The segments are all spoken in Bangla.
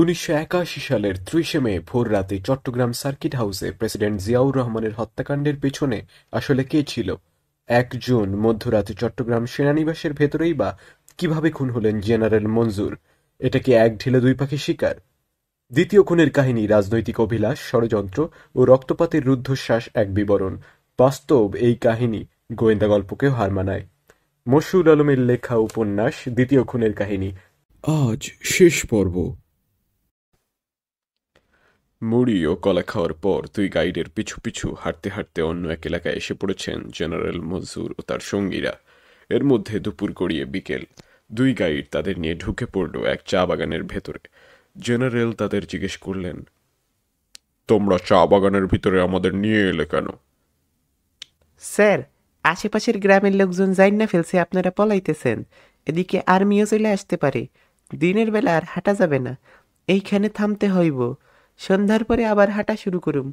উনিশশো একাশি সালের ত্রিশে মে ভোর রাতে চট্টগ্রাম সার্কিট হাউসে প্রেসিডেন্ট জিয়াউর রহমানের হত্যাকাণ্ডের পেছনে আসলে কে ছিল এক জুন মধ্যরাতে চট্টগ্রাম সেনানিবাসের ভেতরেই বা কিভাবে খুন হলেন জেনারেল মঞ্জুর এটা কি এক ঢিলে দুই পাখি শিকার দ্বিতীয় খুনের কাহিনী রাজনৈতিক অভিলাষ ষড়যন্ত্র ও রক্তপাতের রুদ্ধশ্বাস এক বিবরণ বাস্তব এই কাহিনী গোয়েন্দা গল্পকেও হার মানায় মশুর আলমের লেখা উপন্যাস দ্বিতীয় খুনের কাহিনী আজ শেষ পর্ব মুড়ি ও কলা খাওয়ার পর দুই গাইডের পিছু পিছু হাঁটতে হাঁটতে অন্য এক এলাকায় এসে পড়েছেন জেনারেল মজুর ও তার সঙ্গীরা এর মধ্যে দুপুর গড়িয়ে বিকেল দুই গাইড তাদের নিয়ে ঢুকে পড়ল এক চা বাগানের ভেতরে জেনারেল তাদের জিজ্ঞেস করলেন তোমরা চা বাগানের ভিতরে আমাদের নিয়ে এলে কেন স্যার আশেপাশের গ্রামের লোকজন যাই না ফেলছে আপনারা পলাইতেছেন এদিকে আর্মিও চলে আসতে পারে দিনের বেলা আর হাঁটা যাবে না এইখানে থামতে হইব সন্ধ্যার পরে আবার হাঁটা শুরু করুম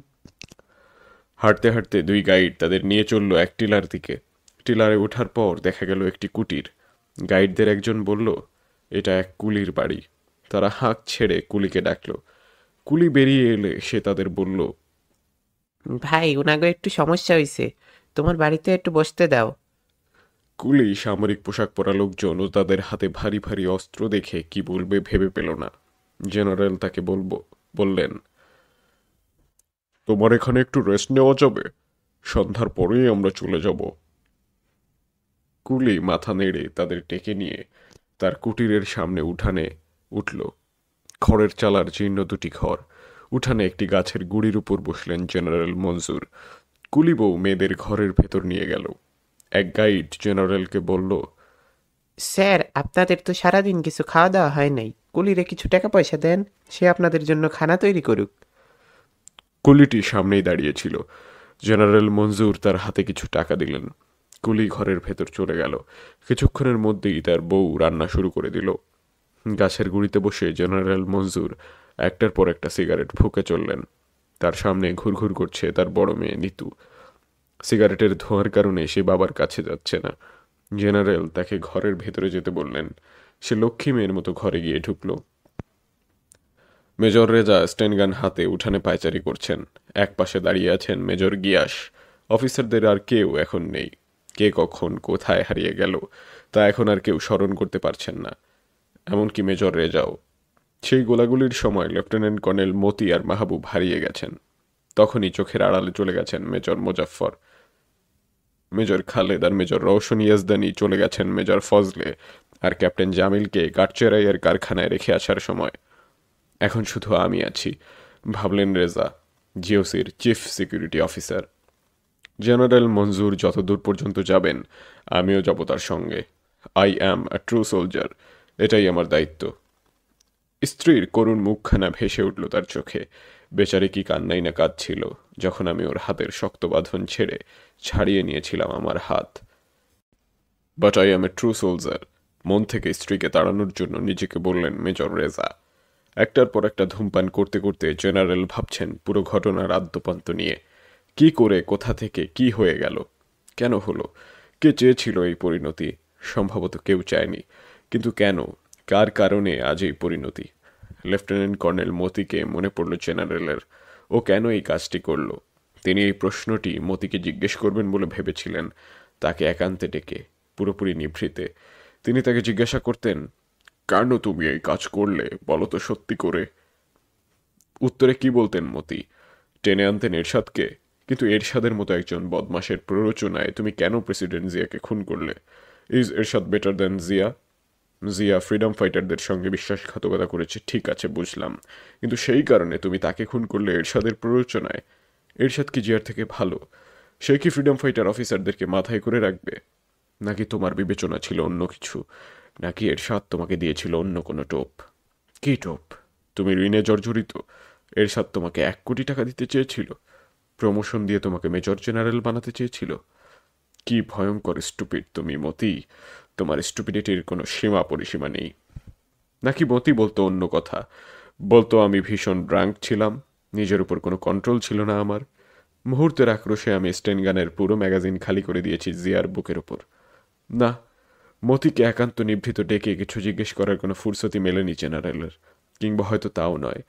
হাঁটতে হাঁটতে দুই গাইড তাদের নিয়ে চলল এক টিলার দিকে টিলারে ওঠার পর দেখা গেল একটি কুটির গাইডদের একজন বলল এটা এক কুলির বাড়ি তারা হাঁক ছেড়ে কুলিকে ডাকলো কুলি বেরিয়ে এলে সে তাদের বলল ভাই ওনাগো একটু সমস্যা হয়েছে তোমার বাড়িতে একটু বসতে দাও কুলি সামরিক পোশাক পরা লোকজন ও তাদের হাতে ভারী ভারী অস্ত্র দেখে কি বলবে ভেবে পেল না জেনারেল তাকে বলবো বললেন তোমার এখানে একটু রেস্ট নেওয়া যাবে সন্ধ্যার পরেই আমরা চলে যাব কুলি মাথা নেড়ে তাদের টেকে নিয়ে তার কুটিরের সামনে উঠানে উঠল খড়ের চালার জীর্ণ দুটি ঘর উঠানে একটি গাছের গুড়ির উপর বসলেন জেনারেল মঞ্জুর বউ মেয়েদের ঘরের ভেতর নিয়ে গেল এক গাইড জেনারেলকে বলল স্যার আপনাদের তো সারাদিন কিছু খাওয়া দাওয়া হয় নাই কুলিরে কিছু টাকা পয়সা দেন সে আপনাদের জন্য খানা তৈরি করুক কুলিটি সামনেই দাঁড়িয়েছিল জেনারেল মঞ্জুর তার হাতে কিছু টাকা দিলেন কুলি ঘরের ভেতর চলে গেল কিছুক্ষণের মধ্যেই তার বউ রান্না শুরু করে দিল গাছের গুড়িতে বসে জেনারেল মঞ্জুর একটার পর একটা সিগারেট ফুঁকে চললেন তার সামনে ঘুরঘুর করছে তার বড় মেয়ে নিতু সিগারেটের ধোঁয়ার কারণে সে বাবার কাছে যাচ্ছে না জেনারেল তাকে ঘরের ভেতরে যেতে বললেন সে লক্ষ্মী মেয়ের মতো ঘরে গিয়ে ঢুকল মেজর রেজা স্টেনগান হাতে উঠানে পায়চারি করছেন এক পাশে দাঁড়িয়ে আছেন মেজর গিয়াস অফিসারদের আর কেউ এখন নেই কে কখন কোথায় হারিয়ে গেল তা এখন আর কেউ স্মরণ করতে পারছেন না এমনকি মেজর রেজাও সেই গোলাগুলির সময় লেফটেন্যান্ট কর্নেল মতি আর মাহবুব হারিয়ে গেছেন তখনই চোখের আড়ালে চলে গেছেন মেজর মোজাফর মেজর খালেদ আর মেজর রওশন ইয়াজদানি চলে গেছেন মেজর ফজলে আর ক্যাপ্টেন জামিলকে কাটচেরাইয়ের কারখানায় রেখে আসার সময় এখন শুধু আমি আছি ভাবলেন রেজা জিওসির chief security officer general Manzur যতদূর পর্যন্ত যাবেন আমিও যাব তার সঙ্গে I am a true soldier এটাই আমার দায়িত্ব স্ত্রীর করুণ মুখখানা ভেসে উঠল তার চোখে বেচারে কি কান্নাই না কাঁদছিল যখন আমি ওর হাতের শক্ত বাঁধন ছেড়ে ছাড়িয়ে নিয়েছিলাম আমার হাত but I am a true soldier মন থেকে স্ত্রীকে তাড়ানোর জন্য নিজেকে বললেন মেজর রেজা একটার পর একটা ধূমপান করতে করতে জেনারেল ভাবছেন পুরো ঘটনার আদ্যপান্ত নিয়ে কি করে কোথা থেকে কি হয়ে গেল কেন হলো কে চেয়েছিল এই পরিণতি সম্ভবত কেউ চায়নি কিন্তু কেন কার কারণে আজ এই পরিণতি লেফটেন্যান্ট কর্নেল মতিকে মনে পড়ল জেনারেলের ও কেন এই কাজটি করল তিনি এই প্রশ্নটি মতিকে জিজ্ঞেস করবেন বলে ভেবেছিলেন তাকে একান্তে ডেকে পুরোপুরি নিভৃতে তিনি তাকে জিজ্ঞাসা করতেন কেন তুমি এই কাজ করলে বলো তো সত্যি করে উত্তরে কি বলতেন মতি টেনে আনতেন এরশাদকে কিন্তু এরশাদের মতো একজন বদমাসের প্ররোচনায় তুমি কেন প্রেসিডেন্ট জিয়াকে খুন করলে is Ershad better than Zia Zia freedom ফাইটারদের সঙ্গে বিশ্বাসঘাতকতা করেছে ঠিক আছে বুঝলাম কিন্তু সেই কারণে তুমি তাকে খুন করলে এরশাদের প্ররোচনায় এরশাদ কি জিয়ার থেকে ভালো সে কি ফ্রিডম ফাইটার অফিসারদেরকে মাথায় করে রাখবে নাকি তোমার বিবেচনা ছিল অন্য কিছু নাকি এরশাদ তোমাকে দিয়েছিল অন্য কোনো টোপ কী টোপ তুমি ঋণে জর্জরিত এরশাদ তোমাকে এক কোটি টাকা দিতে চেয়েছিল প্রমোশন দিয়ে তোমাকে মেজর জেনারেল বানাতে চেয়েছিল কি ভয়ঙ্কর স্টুপিড তুমি মতি তোমার স্টুপিডিটির কোনো সীমা পরিসীমা নেই নাকি মতি বলতো অন্য কথা বলতো আমি ভীষণ ড্রাঙ্ক ছিলাম নিজের উপর কোনো কন্ট্রোল ছিল না আমার মুহূর্তের আক্রোশে আমি স্টেনগানের পুরো ম্যাগাজিন খালি করে দিয়েছি জিয়ার বুকের ওপর না মতিকে একান্ত নিভৃত ডেকে কিছু জিজ্ঞেস করার কোনো ফুরসতি মেলেনি জেনারেলের কিংবা হয়তো তাও নয়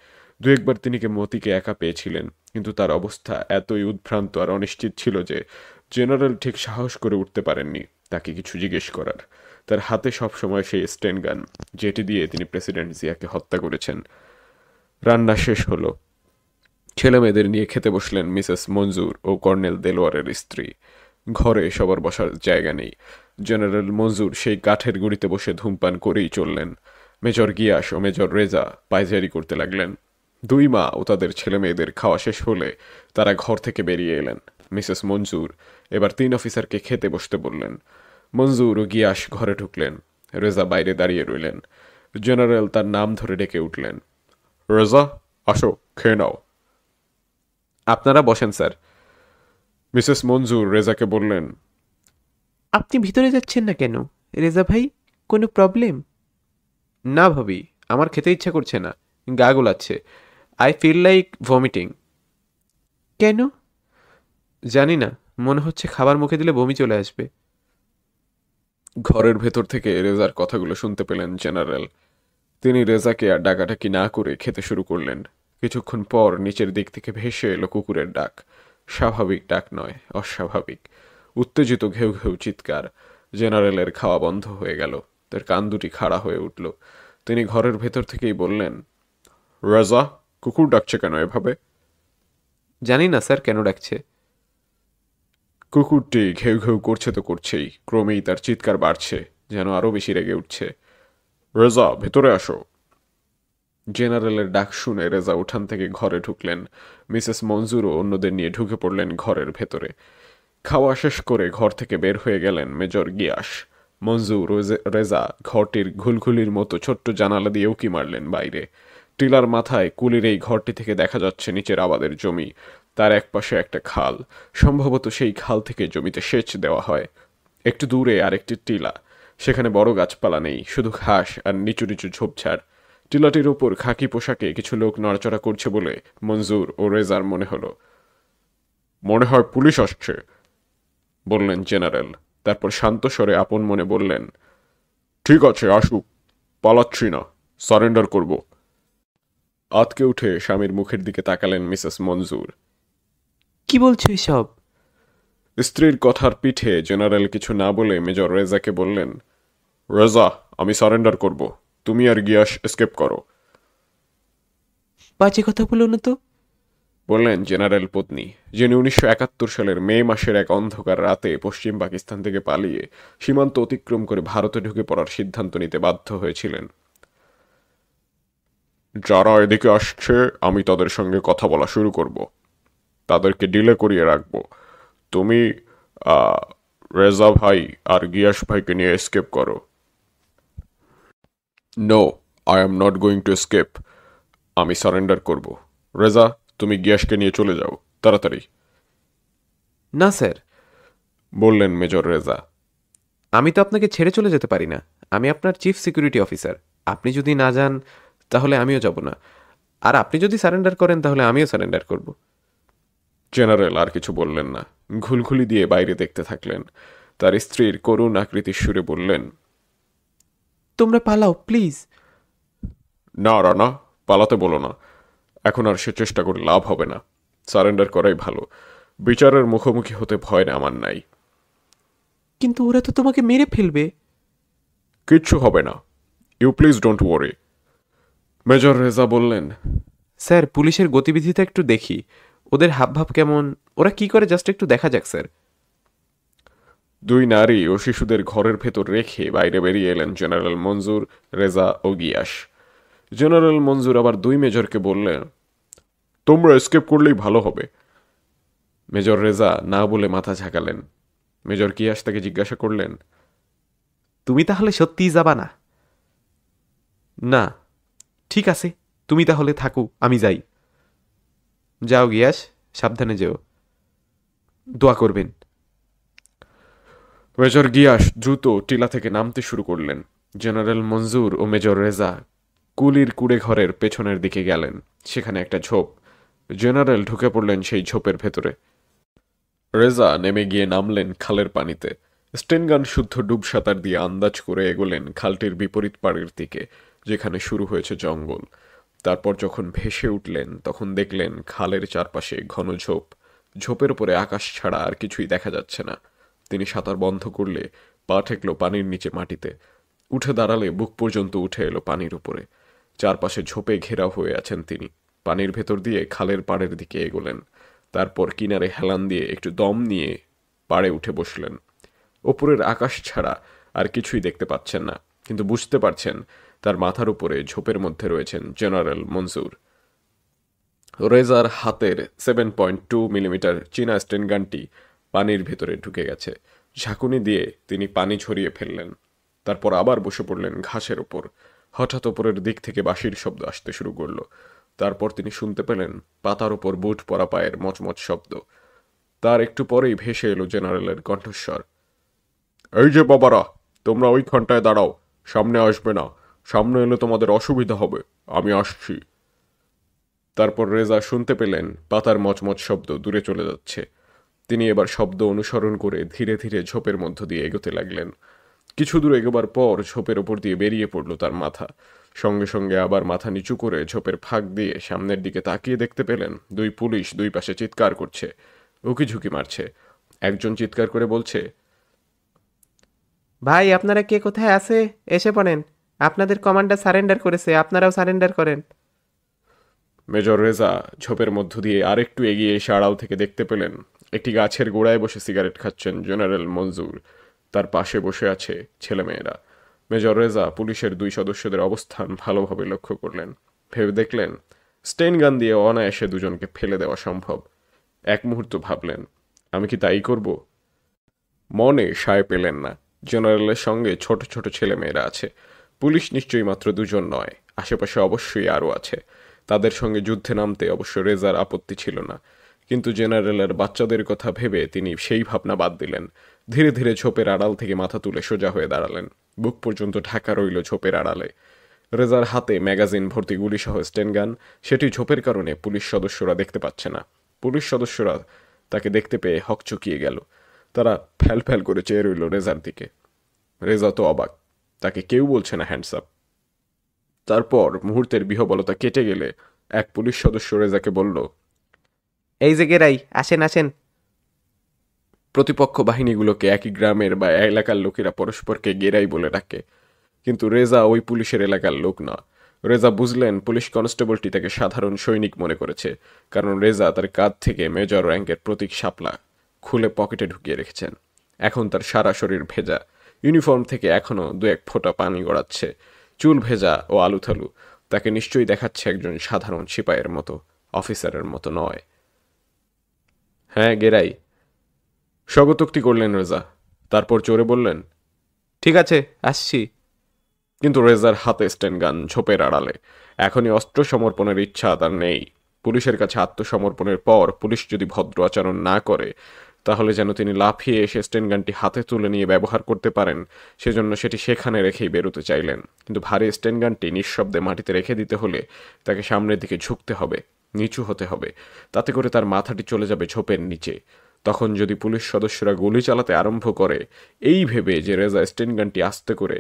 দু একবার তিনিকে মতিকে একা পেয়েছিলেন কিন্তু তার অবস্থা এতই উদ্ভ্রান্ত আর অনিশ্চিত ছিল যে জেনারেল ঠিক সাহস করে উঠতে পারেননি তাকে কিছু জিজ্ঞেস করার তার হাতে সবসময় সেই স্টেন গান যেটি দিয়ে তিনি প্রেসিডেন্ট জিয়াকে হত্যা করেছেন রান্না শেষ হলো ছেলে মেয়েদের নিয়ে খেতে বসলেন মিসেস মঞ্জুর ও কর্নেল দেলোয়ারের স্ত্রী ঘরে সবার বসার জায়গা নেই জেনারেল মঞ্জুর সেই কাঠের গুড়িতে বসে ধূমপান করেই চললেন মেজর গিয়াস ও মেজর রেজা পায়জারি করতে লাগলেন দুই মা ও তাদের ছেলে মেয়েদের খাওয়া শেষ হলে তারা ঘর থেকে বেরিয়ে এলেন মিসেস মঞ্জুর এবার তিন অফিসারকে খেতে বসতে বললেন মঞ্জুর ও গিয়াস ঘরে ঢুকলেন রেজা বাইরে দাঁড়িয়ে রইলেন জেনারেল তার নাম ধরে ডেকে উঠলেন রেজা আসো খেয়ে নাও আপনারা বসেন স্যার মিসেস মঞ্জুর রেজাকে বললেন আপনি ভিতরে যাচ্ছেন না কেন রেজা ভাই কোনো প্রবলেম না ভাবি আমার খেতে ইচ্ছা করছে না গা গোলাচ্ছে আই ফিল লাইক ভমিটিং কেন জানি না মনে হচ্ছে খাবার মুখে দিলে বমি চলে আসবে ঘরের ভেতর থেকে রেজার কথাগুলো শুনতে পেলেন জেনারেল তিনি রেজাকে আর ডাকাডাকি না করে খেতে শুরু করলেন কিছুক্ষণ পর নিচের দিক থেকে ভেসে এলো কুকুরের ডাক স্বাভাবিক ডাক নয় অস্বাভাবিক উত্তেজিত ঘেউ ঘেউ চিৎকার জেনারেলের খাওয়া বন্ধ হয়ে গেল তার কান দুটি খাড়া হয়ে উঠল তিনি ঘরের ভেতর থেকেই বললেন রাজা কুকুর ডাকছে কেন এভাবে জানি না স্যার কেন ডাকছে কুকুরটি ঘেউ ঘেউ করছে তো করছেই ক্রমেই তার চিৎকার বাড়ছে যেন আরও বেশি রেগে উঠছে রেজা ভেতরে আসো জেনারেলের ডাক শুনে রেজা উঠান থেকে ঘরে ঢুকলেন মিসেস মঞ্জুরও অন্যদের নিয়ে ঢুকে পড়লেন ঘরের ভেতরে খাওয়া শেষ করে ঘর থেকে বের হয়ে গেলেন মেজর গিয়াস মঞ্জু রেজা ঘরটির ঘুলঘুলির মতো ছোট্ট জানালা দিয়ে কি মারলেন বাইরে টিলার মাথায় কুলির এই ঘরটি থেকে দেখা যাচ্ছে নিচের আবাদের জমি তার একপাশে একটা খাল সম্ভবত সেই খাল থেকে জমিতে সেচ দেওয়া হয় একটু দূরে আরেকটি টিলা সেখানে বড় গাছপালা নেই শুধু ঘাস আর নিচু নিচু ঝোপঝাড় টিলাটির ওপর খাকি পোশাকে কিছু লোক নড়াচড়া করছে বলে মঞ্জুর ও রেজার মনে হলো মনে হয় পুলিশ আসছে বললেন জেনারেল তারপর শান্ত স্বরে আপন মনে বললেন ঠিক আছে আসুক পালাচ্ছি না সারেন্ডার করব আতকে উঠে স্বামীর মুখের দিকে তাকালেন মিসেস মঞ্জুর কি বলছো সব স্ত্রীর কথার পিঠে জেনারেল কিছু না বলে মেজর রেজাকে বললেন রেজা আমি সারেন্ডার করব তুমি আর গিয়াস এস্কেপ করো বাজে কথা বলো না তো বললেন জেনারেল পত্নী যিনি উনিশশো একাত্তর সালের মে মাসের এক অন্ধকার রাতে পশ্চিম পাকিস্তান থেকে পালিয়ে সীমান্ত অতিক্রম করে ভারতে ঢুকে পড়ার সিদ্ধান্ত নিতে বাধ্য হয়েছিলেন যারা এদিকে আসছে আমি তাদের সঙ্গে কথা বলা শুরু করব তাদেরকে ডিলে করিয়ে রাখব তুমি রেজা ভাই আর গিয়াস ভাইকে নিয়ে এসকেপ করো no I am not going to escape আমি সারেন্ডার করব রেজা তুমি গ্যাসকে নিয়ে চলে যাও তাড়াতাড়ি না স্যার বললেন মেজর রেজা আমি তো আপনাকে ছেড়ে চলে যেতে পারি না আমি আপনার চিফ সিকিউরিটি অফিসার আপনি যদি না যান তাহলে আমিও যাব না আর আপনি যদি সারেন্ডার করেন তাহলে আমিও সারেন্ডার করব জেনারেল আর কিছু বললেন না ঘুলঘুলি দিয়ে বাইরে দেখতে থাকলেন তার স্ত্রীর করুণ আকৃতির সুরে বললেন তোমরা পালাও প্লিজ না রানা পালাতে বলো না এখন আর সে চেষ্টা করে লাভ হবে না সারেন্ডার করাই ভালো বিচারের মুখোমুখি হতে ভয় না আমার নাই কিন্তু ওরা তো তোমাকে মেরে ফেলবে কিচ্ছু হবে না you please don't worry major Reza বললেন স্যার পুলিশের গতিবিধিতে একটু দেখি ওদের হাবভাব কেমন ওরা কি করে জাস্ট একটু দেখা যাক স্যার দুই নারী ও শিশুদের ঘরের ভেতর রেখে বাইরে বেরিয়ে এলেন জেনারেল মঞ্জুর রেজা ও গিয়াস জেনারেল মঞ্জুর আবার দুই মেজরকে বললেন তোমরা স্কেপ করলেই ভালো হবে মেজর রেজা না বলে মাথা ঝাঁকালেন মেজর কিয়াস তাকে জিজ্ঞাসা করলেন তুমি তাহলে সত্যিই যাবা না না ঠিক আছে তুমি তাহলে থাকো আমি যাই যাও গিয়াস সাবধানে যেও দোয়া করবেন মেজর গিয়াস দ্রুত টিলা থেকে নামতে শুরু করলেন জেনারেল মঞ্জুর ও মেজর রেজা কুলির ঘরের পেছনের দিকে গেলেন সেখানে একটা ঝোপ জেনারেল ঢুকে পড়লেন সেই ঝোপের ভেতরে রেজা নেমে গিয়ে নামলেন খালের পানিতে স্টেনগান শুদ্ধ ডুব সাঁতার দিয়ে আন্দাজ করে এগোলেন খালটির বিপরীত পাড়ের দিকে যেখানে শুরু হয়েছে জঙ্গল তারপর যখন ভেসে উঠলেন তখন দেখলেন খালের চারপাশে ঘন ঝোপ ঝোপের উপরে আকাশ ছাড়া আর কিছুই দেখা যাচ্ছে না তিনি সাঁতার বন্ধ করলে পা ঠেকলো পানির নিচে মাটিতে উঠে দাঁড়ালে বুক পর্যন্ত উঠে এলো পানির উপরে চারপাশে ঝোপে ঘেরা হয়ে আছেন তিনি পানির ভেতর দিয়ে খালের পাড়ের দিকে এগোলেন তারপর কিনারে হেলান দিয়ে একটু দম নিয়ে পাড়ে উঠে বসলেন ওপরের আকাশ ছাড়া আর কিছুই দেখতে পাচ্ছেন না কিন্তু বুঝতে পারছেন তার মাথার উপরে ঝোপের মধ্যে রয়েছেন জেনারেল মনজুর রেজার হাতের সেভেন পয়েন্ট টু মিলিমিটার চীনা স্টেনগানটি পানির ভেতরে ঢুকে গেছে ঝাঁকুনি দিয়ে তিনি পানি ছড়িয়ে ফেললেন তারপর আবার বসে পড়লেন ঘাসের ওপর হঠাৎ ওপরের দিক থেকে বাঁশির শব্দ আসতে শুরু করল তারপর তিনি শুনতে পেলেন পাতার ওপর বুট পরা পায়ের মচমচ শব্দ তার একটু পরেই ভেসে এলো জেনারেলের কণ্ঠস্বর এই যে বাবারা তোমরা ওই ঘন্টায় দাঁড়াও সামনে আসবে না সামনে এলে তোমাদের অসুবিধা হবে আমি আসছি তারপর রেজা শুনতে পেলেন পাতার মচমচ শব্দ দূরে চলে যাচ্ছে তিনি এবার শব্দ অনুসরণ করে ধীরে ধীরে ঝোপের মধ্য দিয়ে এগোতে লাগলেন কিছু দূর এগোবার পর ঝোপের ওপর দিয়ে বেরিয়ে পড়ল তার মাথা সঙ্গে সঙ্গে আবার মাথা নিচু করে ঝোপের ফাঁক দিয়ে সামনের দিকে তাকিয়ে দেখতে পেলেন দুই পুলিশ দুই পাশে চিৎকার করছে উকি ঝুঁকি মারছে একজন চিৎকার করে বলছে ভাই আপনারা কে কোথায় আছে এসে পড়েন আপনাদের কমান্ডার সারেন্ডার করেছে আপনারাও সারেন্ডার করেন মেজর রেজা ঝোপের মধ্য দিয়ে আরেকটু এগিয়ে এসে আড়াল থেকে দেখতে পেলেন একটি গাছের গোড়ায় বসে সিগারেট খাচ্ছেন জেনারেল মঞ্জুর তার পাশে বসে আছে ছেলেমেয়েরা মেজর রেজা পুলিশের দুই সদস্যদের অবস্থান ভালোভাবে লক্ষ্য করলেন ভেবে দেখলেন স্টেন গান দিয়ে অনায়াসে দুজনকে ফেলে দেওয়া সম্ভব এক মুহূর্ত ভাবলেন আমি কি তাই করব মনে সায় পেলেন না জেনারেলের সঙ্গে ছোট ছোট ছেলেমেয়েরা আছে পুলিশ নিশ্চয়ই মাত্র দুজন নয় আশেপাশে অবশ্যই আরও আছে তাদের সঙ্গে যুদ্ধে নামতে অবশ্য রেজার আপত্তি ছিল না কিন্তু জেনারেলের বাচ্চাদের কথা ভেবে তিনি সেই ভাবনা বাদ দিলেন ধীরে ধীরে ছোপের আড়াল থেকে মাথা তুলে সোজা হয়ে দাঁড়ালেন বুক পর্যন্ত ঢাকা রইল ছোপের আড়ালে রেজার হাতে ম্যাগাজিন ভর্তি গুলিসহ স্টেনগান সেটি ঝোপের কারণে পুলিশ সদস্যরা দেখতে পাচ্ছে না পুলিশ সদস্যরা তাকে দেখতে পেয়ে হকচকিয়ে গেল তারা ফ্যাল ফ্যাল করে চেয়ে রইল রেজার দিকে রেজা তো অবাক তাকে কেউ বলছে না হ্যান্ডসাপ তারপর মুহূর্তের বিহবলতা কেটে গেলে এক পুলিশ সদস্য রেজাকে বলল এই জায়গায় আসেন আসেন প্রতিপক্ষ বাহিনীগুলোকে একই গ্রামের বা এলাকার লোকেরা পরস্পরকে গেরাই বলে ডাকে কিন্তু রেজা ওই পুলিশের এলাকার লোক না রেজা বুঝলেন পুলিশ কনস্টেবলটি তাকে সাধারণ সৈনিক মনে করেছে কারণ রেজা তার কাঁধ থেকে মেজর র্যাঙ্কের প্রতীক শাপলা খুলে পকেটে ঢুকিয়ে রেখেছেন এখন তার সারা শরীর ভেজা ইউনিফর্ম থেকে এখনও দু এক ফোঁটা পানি গড়াচ্ছে চুল ভেজা ও আলুথালু তাকে নিশ্চয়ই দেখাচ্ছে একজন সাধারণ সিপাহের মতো অফিসারের মতো নয় হ্যাঁ গেরাই স্বগতোক্তি করলেন রেজা তারপর চোরে বললেন ঠিক আছে আসছি কিন্তু রেজার হাতে স্টেন গান ঝোপের আড়ালে এখনই অস্ত্র সমর্পণের ইচ্ছা তার নেই পুলিশের কাছে আত্মসমর্পণের পর পুলিশ যদি ভদ্র আচরণ না করে তাহলে যেন তিনি লাফিয়ে এসে স্টেন গানটি হাতে তুলে নিয়ে ব্যবহার করতে পারেন সেজন্য সেটি সেখানে রেখেই বেরোতে চাইলেন কিন্তু ভারী স্টেন গানটি নিঃশব্দে মাটিতে রেখে দিতে হলে তাকে সামনের দিকে ঝুঁকতে হবে নিচু হতে হবে তাতে করে তার মাথাটি চলে যাবে ঝোপের নিচে তখন যদি পুলিশ সদস্যরা গুলি চালাতে আরম্ভ করে এই ভেবে যে রেজা স্টেনগানটি আস্তে করে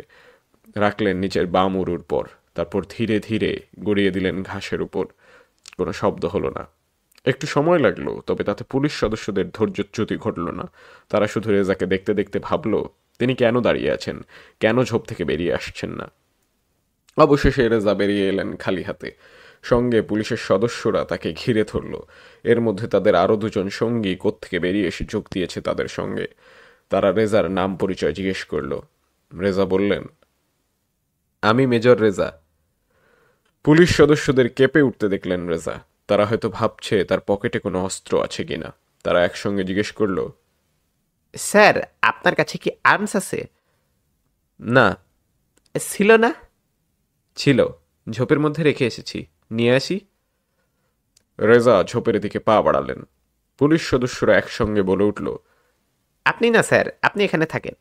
রাখলেন নিচের বাম উরুর পর তারপর ধীরে ধীরে গড়িয়ে দিলেন ঘাসের উপর কোনো শব্দ হলো না একটু সময় লাগলো তবে তাতে পুলিশ সদস্যদের ধৈর্যচ্যুতি ঘটল না তারা শুধু রেজাকে দেখতে দেখতে ভাবল তিনি কেন দাঁড়িয়ে আছেন কেন ঝোপ থেকে বেরিয়ে আসছেন না অবশেষে রেজা বেরিয়ে এলেন খালি হাতে সঙ্গে পুলিশের সদস্যরা তাকে ঘিরে ধরল এর মধ্যে তাদের আরও দুজন সঙ্গী কোত্থেকে বেরিয়ে এসে যোগ দিয়েছে তাদের সঙ্গে তারা রেজার নাম পরিচয় জিজ্ঞেস করল রেজা বললেন আমি মেজর রেজা পুলিশ সদস্যদের কেঁপে উঠতে দেখলেন রেজা তারা হয়তো ভাবছে তার পকেটে কোনো অস্ত্র আছে কিনা তারা একসঙ্গে জিজ্ঞেস করল স্যার আপনার কাছে কি আর্মস আছে না ছিল না ছিল ঝোপের মধ্যে রেখে এসেছি নিয়ে আসি রেজা ঝোপের দিকে পা বাড়ালেন পুলিশ সদস্যরা একসঙ্গে বলে উঠল আপনি না স্যার আপনি এখানে থাকেন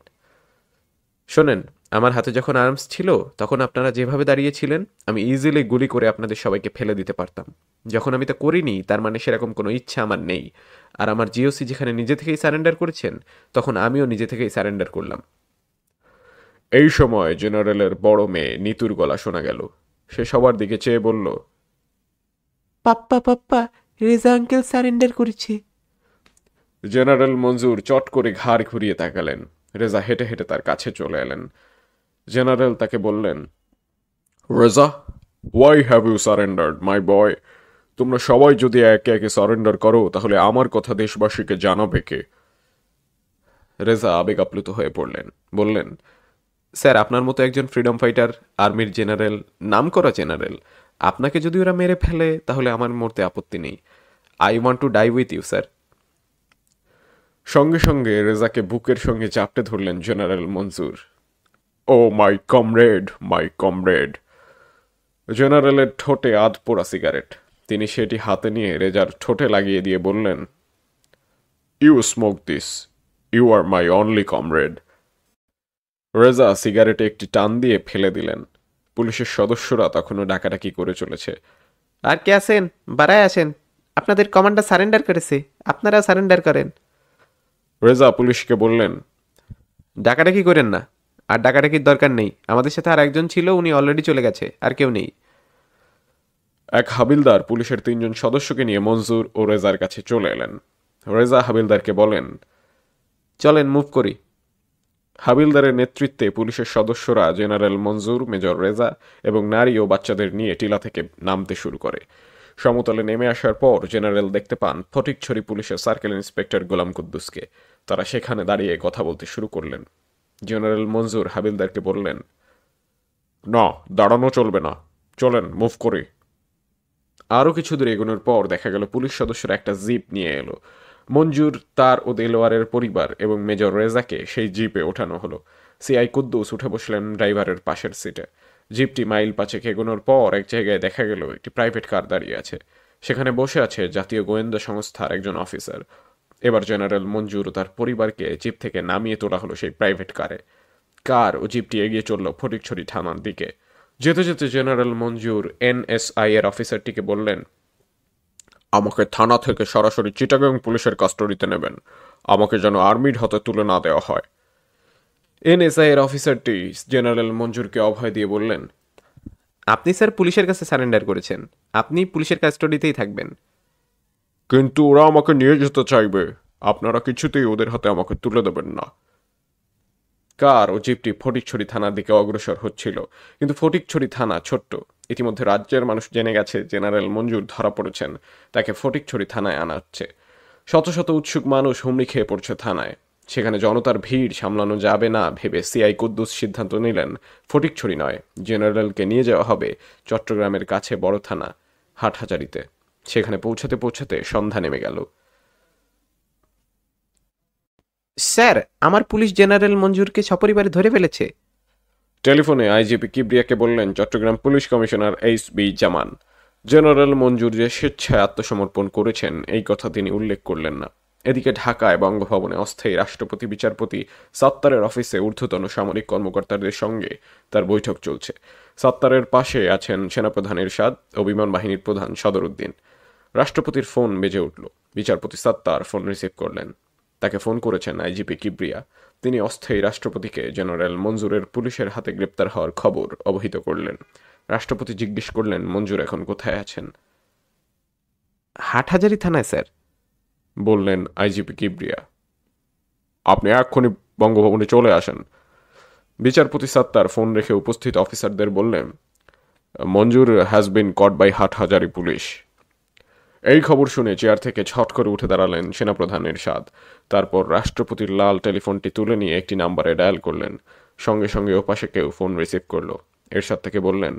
শোনেন আমার হাতে যখন আর্মস ছিল তখন আপনারা যেভাবে দাঁড়িয়েছিলেন আমি ইজিলি গুলি করে আপনাদের সবাইকে ফেলে দিতে পারতাম যখন আমি তা করিনি তার মানে সেরকম কোনো ইচ্ছা আমার নেই আর আমার জিওসি যেখানে নিজে থেকেই সারেন্ডার করেছেন তখন আমিও নিজে থেকেই সারেন্ডার করলাম এই সময় জেনারেলের বড় মেয়ে নিতুর গলা শোনা গেল সে সবার দিকে চেয়ে বলল papa papa Reza uncle surrender করেছে জেনারেল মঞ্জুর চট করে ঘাড় ঘুরিয়ে তাকালেন রেজা হেঁটে হেঁটে তার কাছে চলে এলেন জেনারেল তাকে বললেন Reza why have you surrendered my boy তোমরা সবাই যদি একে একে সারেন্ডার করো তাহলে আমার কথা দেশবাসীকে জানাবে কে রেজা আবেগ আপ্লুত হয়ে পড়লেন বললেন স্যার আপনার মতো একজন ফ্রিডম ফাইটার আর্মির জেনারেল নাম করা জেনারেল আপনাকে যদি ওরা মেরে ফেলে তাহলে আমার মরতে আপত্তি নেই I want to die with you sir সঙ্গে সঙ্গে রেজাকে বুকের সঙ্গে চাপটে ধরলেন general Manzur oh my comrade my comrade জেনারেলের ঠোঁটে আধ পোড়া সিগারেট তিনি সেটি হাতে নিয়ে রেজার ঠোঁটে লাগিয়ে দিয়ে বললেন you smoke this you are my only comrade Reza সিগারেটে একটি টান দিয়ে ফেলে দিলেন পুলিশের সদস্যরা তখনও ডাকাডাকি করে চলেছে আর কে আছেন বাড়ায় আছেন আপনাদের কমান্ডার সারেন্ডার করেছে আপনারা সারেন্ডার করেন রেজা পুলিশকে বললেন ডাকাডাকি করেন না আর ডাকাডাকির দরকার নেই আমাদের সাথে আর একজন ছিল উনি অলরেডি চলে গেছে আর কেউ নেই এক হাবিলদার পুলিশের তিনজন সদস্যকে নিয়ে মঞ্জুর ও রেজার কাছে চলে এলেন রেজা হাবিলদারকে বলেন চলেন মুভ করি হাবিলদারের নেতৃত্বে পুলিশের সদস্যরা জেনারেল মঞ্জুর মেজর রেজা এবং নারী ও বাচ্চাদের নিয়ে টিলা থেকে নামতে শুরু করে সমতলে নেমে আসার পর জেনারেল দেখতে পান ফটিকছড়ি পুলিশের সার্কেল ইন্সপেক্টর গোলাম কুদ্দুসকে তারা সেখানে দাঁড়িয়ে কথা বলতে শুরু করলেন জেনারেল মঞ্জুর হাবিলদারকে বললেন না দাঁড়ানো চলবে না চলেন মুভ করি আরও কিছু দূর এগোনোর পর দেখা গেল পুলিশ সদস্যরা একটা জিপ নিয়ে এলো মঞ্জুর তার ও দেলোয়ারের পরিবার এবং মেজর রেজাকে সেই জিপে ওঠানো হলো সিআই কুদ্দুস উঠে বসলেন ড্রাইভারের পাশের সিটে জিপটি মাইল পাঁচেক এগোনোর পর এক জায়গায় দেখা গেল একটি প্রাইভেট কার দাঁড়িয়ে আছে সেখানে বসে আছে জাতীয় গোয়েন্দা সংস্থার একজন অফিসার এবার জেনারেল মঞ্জুর ও তার পরিবারকে জিপ থেকে নামিয়ে তোলা হলো সেই প্রাইভেট কারে কার ও জিপটি এগিয়ে চলল ফটিকছড়ি থানার দিকে যেতে যেতে জেনারেল মঞ্জুর এনএসআই এর অফিসারটিকে বললেন আমাকে থানা থেকে সরাসরি চিটাগং পুলিশের কাস্টডিতে নেবেন আমাকে যেন আর্মির হাতে তুলে না দেওয়া হয় এনএসআই এর অফিসারটি জেনারেল মঞ্জুরকে অভয় দিয়ে বললেন আপনি স্যার পুলিশের কাছে সারেন্ডার করেছেন আপনি পুলিশের কাস্টডিতেই থাকবেন কিন্তু ওরা আমাকে নিয়ে যেতে চাইবে আপনারা কিছুতেই ওদের হাতে আমাকে তুলে দেবেন না কার ও জিপটি ফটিকছড়ি থানার দিকে অগ্রসর হচ্ছিল কিন্তু ফটিকছড়ি থানা ছোট্ট ইতিমধ্যে রাজ্যের মানুষ জেনে গেছে জেনারেল মঞ্জুর ধরা পড়েছেন তাকে ফটিকছড়ি থানায় আনা হচ্ছে শত শত উৎসুক মানুষ হুমড়ি খেয়ে পড়ছে থানায় সেখানে জনতার ভিড় সামলানো যাবে না ভেবে সিআই কুদ্দুস সিদ্ধান্ত নিলেন ফটিকছড়ি নয় জেনারেলকে নিয়ে যাওয়া হবে চট্টগ্রামের কাছে বড় থানা হাটহাজারিতে সেখানে পৌঁছাতে পৌঁছাতে সন্ধ্যা নেমে গেল স্যার আমার পুলিশ জেনারেল মঞ্জুরকে সপরিবারে ধরে ফেলেছে টেলিফোনে আইজিপি কিবরিয়াকে বললেন Chittagong police commissioner H B Zaman general Manzur যে স্বেচ্ছায় আত্মসমর্পণ করেছেন এই কথা তিনি উল্লেখ করলেন না এদিকে ঢাকায় বঙ্গভবনে অস্থায়ী রাষ্ট্রপতি বিচারপতি সাত্তারের অফিসে ঊর্ধ্বতন সামরিক কর্মকর্তাদের সঙ্গে তার বৈঠক চলছে সাত্তারের পাশে আছেন সেনাপ্রধান এরশাদ ও বিমান বাহিনীর প্রধান উদ্দিন রাষ্ট্রপতির ফোন বেজে উঠল বিচারপতি সাত্তার ফোন রিসিভ করলেন তাকে ফোন করেছেন আইজিপি কিব্রিয়া তিনি অস্থায়ী রাষ্ট্রপতিকে জেনারেল মঞ্জুরের পুলিশের হাতে গ্রেপ্তার হওয়ার খবর অবহিত করলেন রাষ্ট্রপতি জিজ্ঞেস করলেন মঞ্জুর এখন কোথায় আছেন হাটহাজারি থানায় স্যার বললেন আইজিপি কিবরিয়া আপনি এক্ষুনি বঙ্গভবনে চলে আসেন বিচারপতি সাত্তার ফোন রেখে উপস্থিত অফিসারদের বললেন Manzur has been caught by Hathazari police এই খবর শুনে চেয়ার থেকে ছট করে উঠে দাঁড়ালেন সেনাপ্রধান এরশাদ তারপর রাষ্ট্রপতির লাল টেলিফোনটি তুলে নিয়ে একটি নাম্বারে ডায়াল করলেন সঙ্গে সঙ্গে ওপাশে কেউ ফোন রিসিভ করলো এরশাদ থেকে বললেন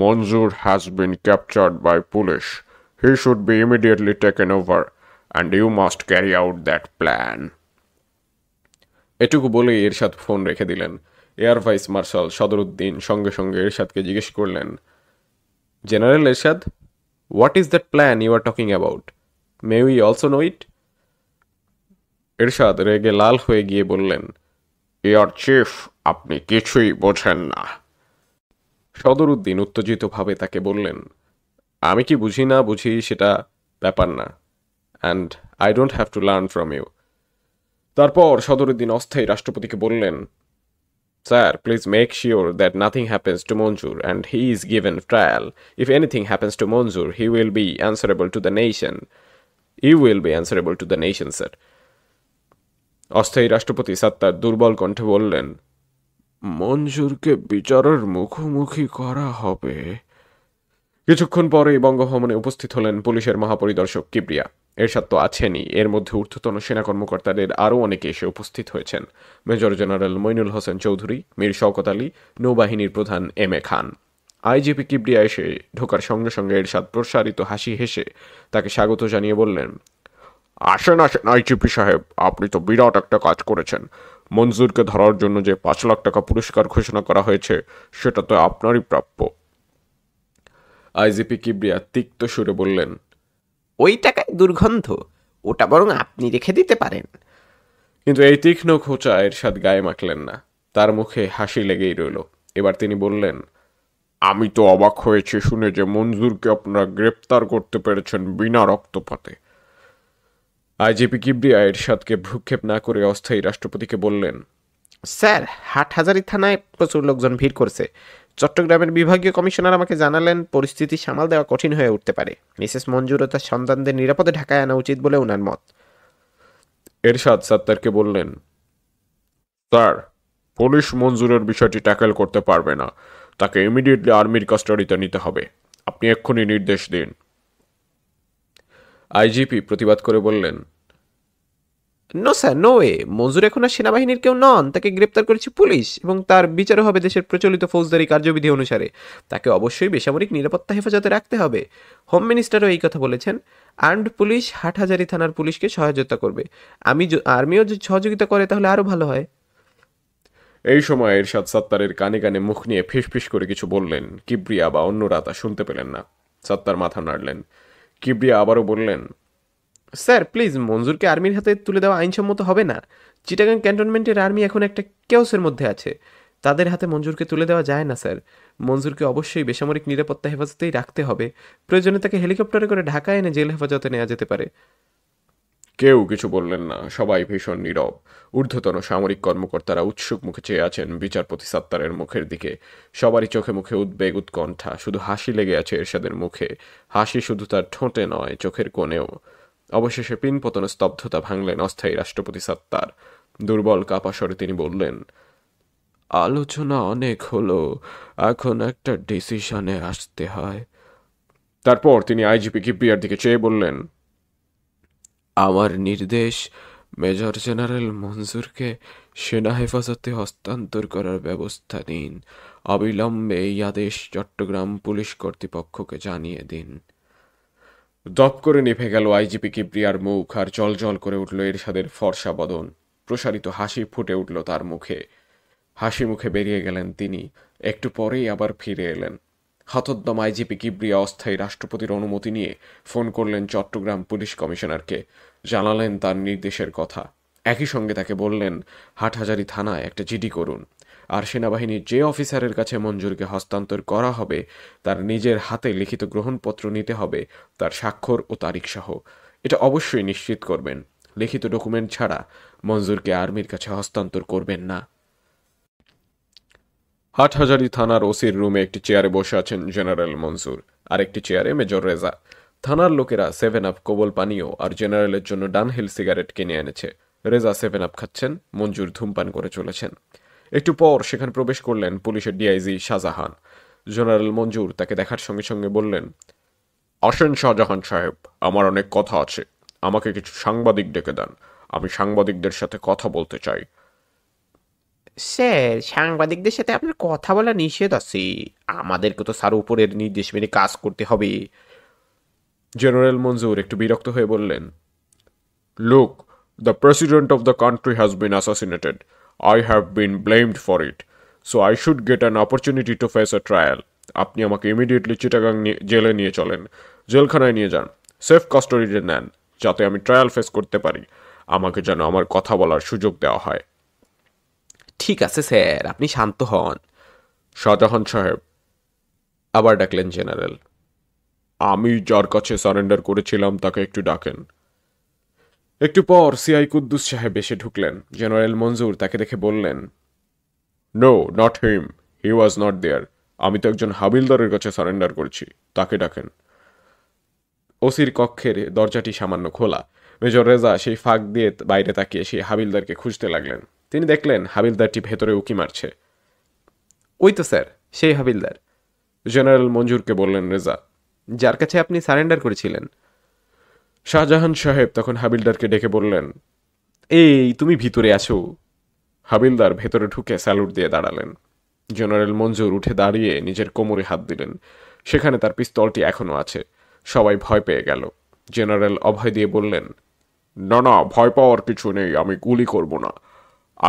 Manzur has been captured by police he should be immediately taken over and you must carry out that plan এটুকু বলেই এরশাদ ফোন রেখে দিলেন এয়ার ভাইস মার্শাল সদরুদ্দিন সঙ্গে সঙ্গে এরশাদকে জিজ্ঞেস করলেন general Ershad what is that plan you are talking about may we also know it Ershad রেগে লাল হয়ে গিয়ে বললেন ইয়ার চিফ আপনি কিছুই বোঝেন না সদর উদ্দিন উত্তেজিতভাবে তাকে বললেন আমি কি বুঝি না বুঝি সেটা ব্যাপার না and I don't have to learn from you তারপর সদরুদ্দিন অস্থায়ী রাষ্ট্রপতিকে বললেন Sir, please make sure that nothing happens to Monzur and he is given trial. If anything happens to Monzur, he will be answerable to the nation. He will be answerable to the nation, sir. অস্থায়ী রাষ্ট্রপতি সাত্তার দুর্বল কণ্ঠে বললেন মঞ্জুরকে বিচারের মুখোমুখি করা হবে কিছুক্ষণ পরেই বঙ্গভবনে উপস্থিত হলেন পুলিশের মহাপরিদর্শক কিবরিয়া এরশাদ তো আছেনই এর মধ্যে ঊর্ধ্বতন সেনা কর্মকর্তাদের আরও অনেকে এসে উপস্থিত হয়েছেন মেজর জেনারেল মইনুল হোসেন চৌধুরী মীর শওকত আলী নৌবাহিনীর প্রধান M A Khan IGP Kibria এসে ঢোকার সঙ্গে সঙ্গে এরশাদ প্রসারিত হাসি হেসে তাকে স্বাগত জানিয়ে বললেন আসেন আসেন আইজিপি সাহেব আপনি তো বিরাট একটা কাজ করেছেন মঞ্জুরকে ধরার জন্য যে পাঁচ লাখ টাকা পুরস্কার ঘোষণা করা হয়েছে সেটা তো আপনারই প্রাপ্য আইজিপি কিবরিয়া তিক্ত সুরে বললেন ওই টাকায় দুর্গন্ধ ওটা বরং আপনি রেখে দিতে পারেন কিন্তু এই তীক্ষ্ণ খোঁচা এরশাদ গায়ে মাখলেন না তার মুখে হাসি লেগেই রইল এবার তিনি বললেন আমি তো অবাক হয়েছি শুনে যে মঞ্জুরকে আপনারা গ্রেপ্তার করতে পেরেছেন বিনা রক্তপাতে আইজিপি কিবরিয়া এরশাদকে ভ্রুক্ষেপ না করে অস্থায়ী রাষ্ট্রপতিকে বললেন স্যার হাট হাজারি থানায় প্রচুর লোকজন ভিড় করছে চট্টগ্রামের বিভাগীয় কমিশনার আমাকে জানালেন পরিস্থিতি সামাল দেওয়া কঠিন হয়ে উঠতে পারে মিসেস মঞ্জুর তার সন্তানদের নিরাপদে ঢাকায় আনা উচিত বলে ওনার মত এরশাদ সত্তারকে বললেন স্যার পুলিশ মঞ্জুরের বিষয়টি ট্যাকেল করতে পারবে না তাকে ইমিডিয়েটলি আর্মির কাস্টাডিতে নিতে হবে আপনি এক্ষুনি নির্দেশ দিন আইজিপি প্রতিবাদ করে বললেন no sir no way Manzur এখন আর সেনাবাহিনীর কেউ নন তাকে গ্রেপ্তার করেছে পুলিশ এবং তার বিচারও হবে দেশের প্রচলিত ফৌজদারি কার্যবিধি অনুসারে তাকে অবশ্যই বেসামরিক নিরাপত্তা হেফাজতে রাখতে হবে হোম মিনিস্টারও এই কথা বলেছেন আর্মড পুলিশ হাটহাজারি থানার পুলিশকে সহায়তা করবে আমি আর্মিও যদি সহযোগিতা করে তাহলে আরও ভালো হয় এই সময় এরশাদ সাত্তারের কানে কানে মুখ নিয়ে ফিসফিস করে কিছু বললেন কিবরিয়া বা অন্যরা তা শুনতে পেলেন না সাত্তার মাথা নাড়লেন কিবরিয়া আবারও বললেন স্যার প্লিজ মঞ্জুরকে আর্মির হাতে তুলে দেওয়া আইনসম্মত হবে না চিটাগাং ক্যান্টনমেন্টের আর্মি এখন একটা কেউসের মধ্যে আছে তাদের হাতে মঞ্জুরকে তুলে দেওয়া যায় না স্যার মঞ্জুরকে অবশ্যই বেসামরিক নিরাপত্তা হেফাজতেই রাখতে হবে প্রয়োজনে তাকে হেলিকপ্টারে করে ঢাকায় এনে জেল হেফাজতে নেওয়া যেতে পারে কেউ কিছু বললেন না সবাই ভীষণ নীরব ঊর্ধ্বতন সামরিক কর্মকর্তারা উৎসুক মুখে চেয়ে আছেন বিচারপতি সাত্তারের মুখের দিকে সবারই চোখে মুখে উদ্বেগ উৎকণ্ঠা শুধু হাসি লেগে আছে এরশাদের মুখে হাসি শুধু তার ঠোঁটে নয় চোখের কোণেও অবশেষে পিনপতনের স্তব্ধতা ভাঙলেন অস্থায়ী রাষ্ট্রপতি সত্তার দুর্বল কাপাসরে তিনি বললেন আলোচনা অনেক হলো এখন একটা ডিসিশনে আসতে হয় তারপর তিনি আইজিপি কিপিয়ার দিকে চেয়ে বললেন আমার নির্দেশ মেজর জেনারেল মনজুরকে সেনা হেফাজতে হস্তান্তর করার ব্যবস্থা দিন অবিলম্বে এই আদেশ চট্টগ্রাম পুলিশ কর্তৃপক্ষকে জানিয়ে দিন দপ করে নিভে গেল আইজিপি কিবরিয়ার মুখ আর জলজল করে উঠল এরশাদের ফর্সা বদন প্রসারিত হাসি ফুটে উঠল তার মুখে হাসি মুখে বেরিয়ে গেলেন তিনি একটু পরেই আবার ফিরে এলেন হাতদ্দম আইজিপি কিবরিয়া অস্থায়ী রাষ্ট্রপতির অনুমতি নিয়ে ফোন করলেন চট্টগ্রাম পুলিশ কমিশনারকে জানালেন তার নির্দেশের কথা একই সঙ্গে তাকে বললেন হাটহাজারি থানায় একটা জিডি করুন আর সেনাবাহিনীর যে অফিসারের কাছে মঞ্জুরকে হস্তান্তর করা হবে তার নিজের হাতে লিখিত গ্রহণপত্র নিতে হবে তার স্বাক্ষর ও তারিখ সহ এটা অবশ্যই নিশ্চিত করবেন লিখিত ডকুমেন্ট ছাড়া মঞ্জুরকে আর্মির কাছে হস্তান্তর করবেন না হাটহাজারি থানার ওসির রুমে একটি চেয়ারে বসে আছেন জেনারেল মনসুর আর একটি চেয়ারে মেজর রেজা থানার লোকেরা সেভেন আপ কোবল পানীয় আর জেনারেলের জন্য ডানহিল সিগারেট কিনে এনেছে রেজা সেভেন আপ খাচ্ছেন মঞ্জুর ধূমপান করে চলেছেন একটু পর সেখানে প্রবেশ করলেন পুলিশের ডিআইজি শাহজাহান জেনারেল মঞ্জুর তাকে দেখার সঙ্গে সঙ্গে বললেন আসেন শাহজাহান সাহেব আমার অনেক কথা আছে আমাকে কিছু সাংবাদিক ডেকে দেন আমি সাংবাদিকদের সাথে কথা বলতে চাই স্যার সাংবাদিকদের সাথে আপনার কথা বলা নিষেধ আছে আমাদেরকে তো স্যার উপরের নির্দেশ মেনে কাজ করতে হবে জেনারেল মঞ্জুর একটু বিরক্ত হয়ে বললেন look the president of the country has been assassinated I have been blamed for it so I should get an opportunity to face a trial আপনি আমাকে ইমিডিয়েটলি চিটাগাং জেলে নিয়ে চলেন জেলখানায় নিয়ে যান সেফ কাস্টডিতে নেন যাতে আমি ট্রায়াল ফেস করতে পারি আমাকে যেন আমার কথা বলার সুযোগ দেওয়া হয় ঠিক আছে স্যার আপনি শান্ত হন শাহজাহান সাহেব আবার ডাকলেন জেনারেল আমি যার কাছে সারেন্ডার করেছিলাম তাকে একটু ডাকেন একটু পর সিআই কুদ্দুস সাহেব এসে ঢুকলেন জেনারেল মঞ্জুর তাকে দেখে বললেন no not him he was not there আমি তো একজন হাবিলদারের কাছে সারেন্ডার করছি তাকে ডাকেন ওসির কক্ষের দরজাটি সামান্য খোলা মেজর রেজা সেই ফাঁক দিয়ে বাইরে তাকিয়ে সেই হাবিলদারকে খুঁজতে লাগলেন তিনি দেখলেন হাবিলদারটি ভেতরে উকি মারছে ওই তো স্যার সেই হাবিলদার জেনারেল মঞ্জুরকে বললেন রেজা যার কাছে আপনি সারেন্ডার করেছিলেন শাহজাহান সাহেব তখন হাবিলদারকে ডেকে বললেন এই তুমি ভিতরে আছো হাবিলদার ভেতরে ঢুকে স্যালুট দিয়ে দাঁড়ালেন জেনারেল মঞ্জুর উঠে দাঁড়িয়ে নিজের কোমরে হাত দিলেন সেখানে তার পিস্তলটি এখনও আছে সবাই ভয় পেয়ে গেল জেনারেল অভয় দিয়ে বললেন না না ভয় পাওয়ার কিছু নেই আমি গুলি করব না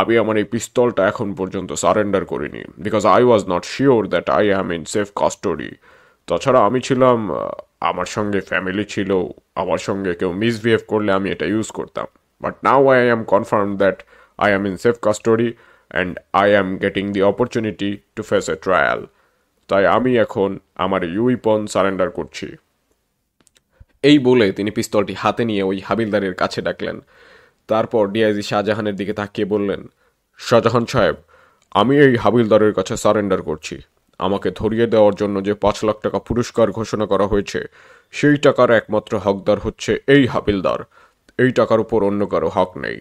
আমি আমার এই পিস্তলটা এখন পর্যন্ত সারেন্ডার করিনি because I was not sure that I am in safe custody তাছাড়া আমি ছিলাম আমার সঙ্গে ফ্যামিলি ছিল আমার সঙ্গে কেউ মিসবিহেভ করলে আমি এটা ইউজ করতাম but now I am confirm that I am in safe custody and I am getting the opportunity to face a trial তাই আমি এখন আমার ইউইপন সারেন্ডার e করছি এই বলে তিনি পিস্তলটি হাতে নিয়ে ওই হাবিলদারের কাছে ডাকলেন তারপর ডিআইজি শাহজাহানের দিকে তাকিয়ে বললেন শাহজাহান সাহেব আমি এই হাবিলদারের কাছে সারেন্ডার করছি আমাকে ধরিয়ে দেওয়ার জন্য যে পাঁচ লাখ টাকা পুরস্কার ঘোষণা করা হয়েছে সেই টাকার একমাত্র হকদার হচ্ছে এই হাবিলদার এই টাকার উপর অন্য কারো হক নেই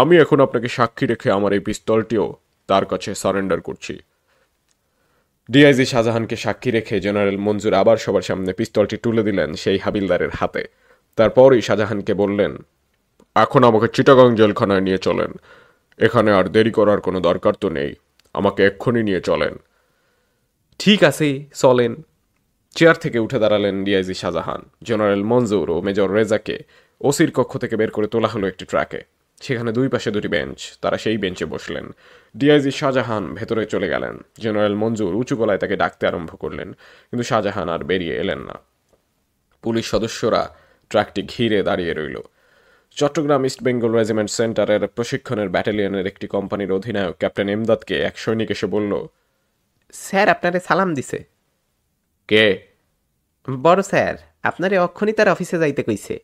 আমি এখন আপনাকে সাক্ষী রেখে আমার এই পিস্তলটিও তার কাছে সারেন্ডার করছি ডিআইজি শাহজাহানকে সাক্ষী রেখে জেনারেল মঞ্জুর আবার সবার সামনে পিস্তলটি তুলে দিলেন সেই হাবিলদারের হাতে তারপরই শাহজাহানকে বললেন এখন আমাকে চিটাগাং জেলখানায় নিয়ে চলেন এখানে আর দেরি করার কোনো দরকার তো নেই আমাকে এক্ষুনি নিয়ে চলেন ঠিক আছে চলেন চেয়ার থেকে উঠে দাঁড়ালেন ডিআইজি শাহজাহান জেনারেল মঞ্জুর ও মেজর রেজাকে ওসির কক্ষ থেকে বের করে তোলা হলো একটি ট্রাকে সেখানে দুই পাশে দুটি বেঞ্চ তারা সেই বেঞ্চে বসলেন ডিআইজি শাহজাহান ভেতরে চলে গেলেন জেনারেল মঞ্জুর উঁচু গলায় তাকে ডাকতে আরম্ভ করলেন কিন্তু শাহজাহান আর বেরিয়ে এলেন না পুলিশ সদস্যরা ট্রাকটি ঘিরে দাঁড়িয়ে রইল চট্টগ্রাম ইস্ট বেঙ্গল রেজিমেন্ট সেন্টারের প্রশিক্ষণের ব্যাটালিয়নের একটি কোম্পানির অধিনায়ক ক্যাপ্টেন এমদাদকে এক সৈনিক এসে বলল স্যার আপনারে সালাম দিছে কে বড় স্যার আপনারে অক্ষণি তার অফিসে যাইতে কইছে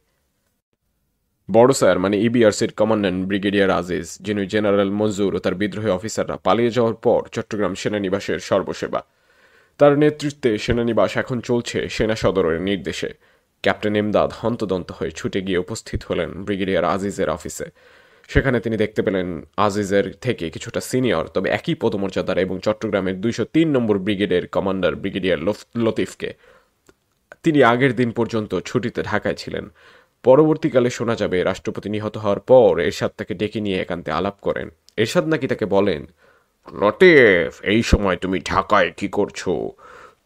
বড় স্যার মানে ইবিআরসির e কমান্ড্যান্ট ব্রিগেডিয়ার আজিজ যিনি জেনারেল মঞ্জুর ও তার বিদ্রোহী অফিসাররা পালিয়ে যাওয়ার পর চট্টগ্রাম সেনানিবাসের সর্বসেবা তার নেতৃত্বে সেনানিবাস এখন চলছে সেনা সদরের নির্দেশে ক্যাপ্টেন এমদাদ হন্তদন্ত হয়ে ছুটে গিয়ে উপস্থিত হলেন ব্রিগেডিয়ার আজিজের অফিসে সেখানে তিনি দেখতে পেলেন আজিজের থেকে কিছুটা সিনিয়র তবে একই পদমর্যাদার এবং চট্টগ্রামের দুইশো তিন নম্বর ব্রিগেডের কমান্ডার ব্রিগেডিয়ার লতিফকে তিনি আগের দিন পর্যন্ত ছুটিতে ঢাকায় ছিলেন পরবর্তীকালে শোনা যাবে রাষ্ট্রপতি নিহত হওয়ার পর এরশাদ তাকে ডেকে নিয়ে একান্তে আলাপ করেন এরশাদ নাকি তাকে বলেন লতিফ এই সময় তুমি ঢাকায় কি করছো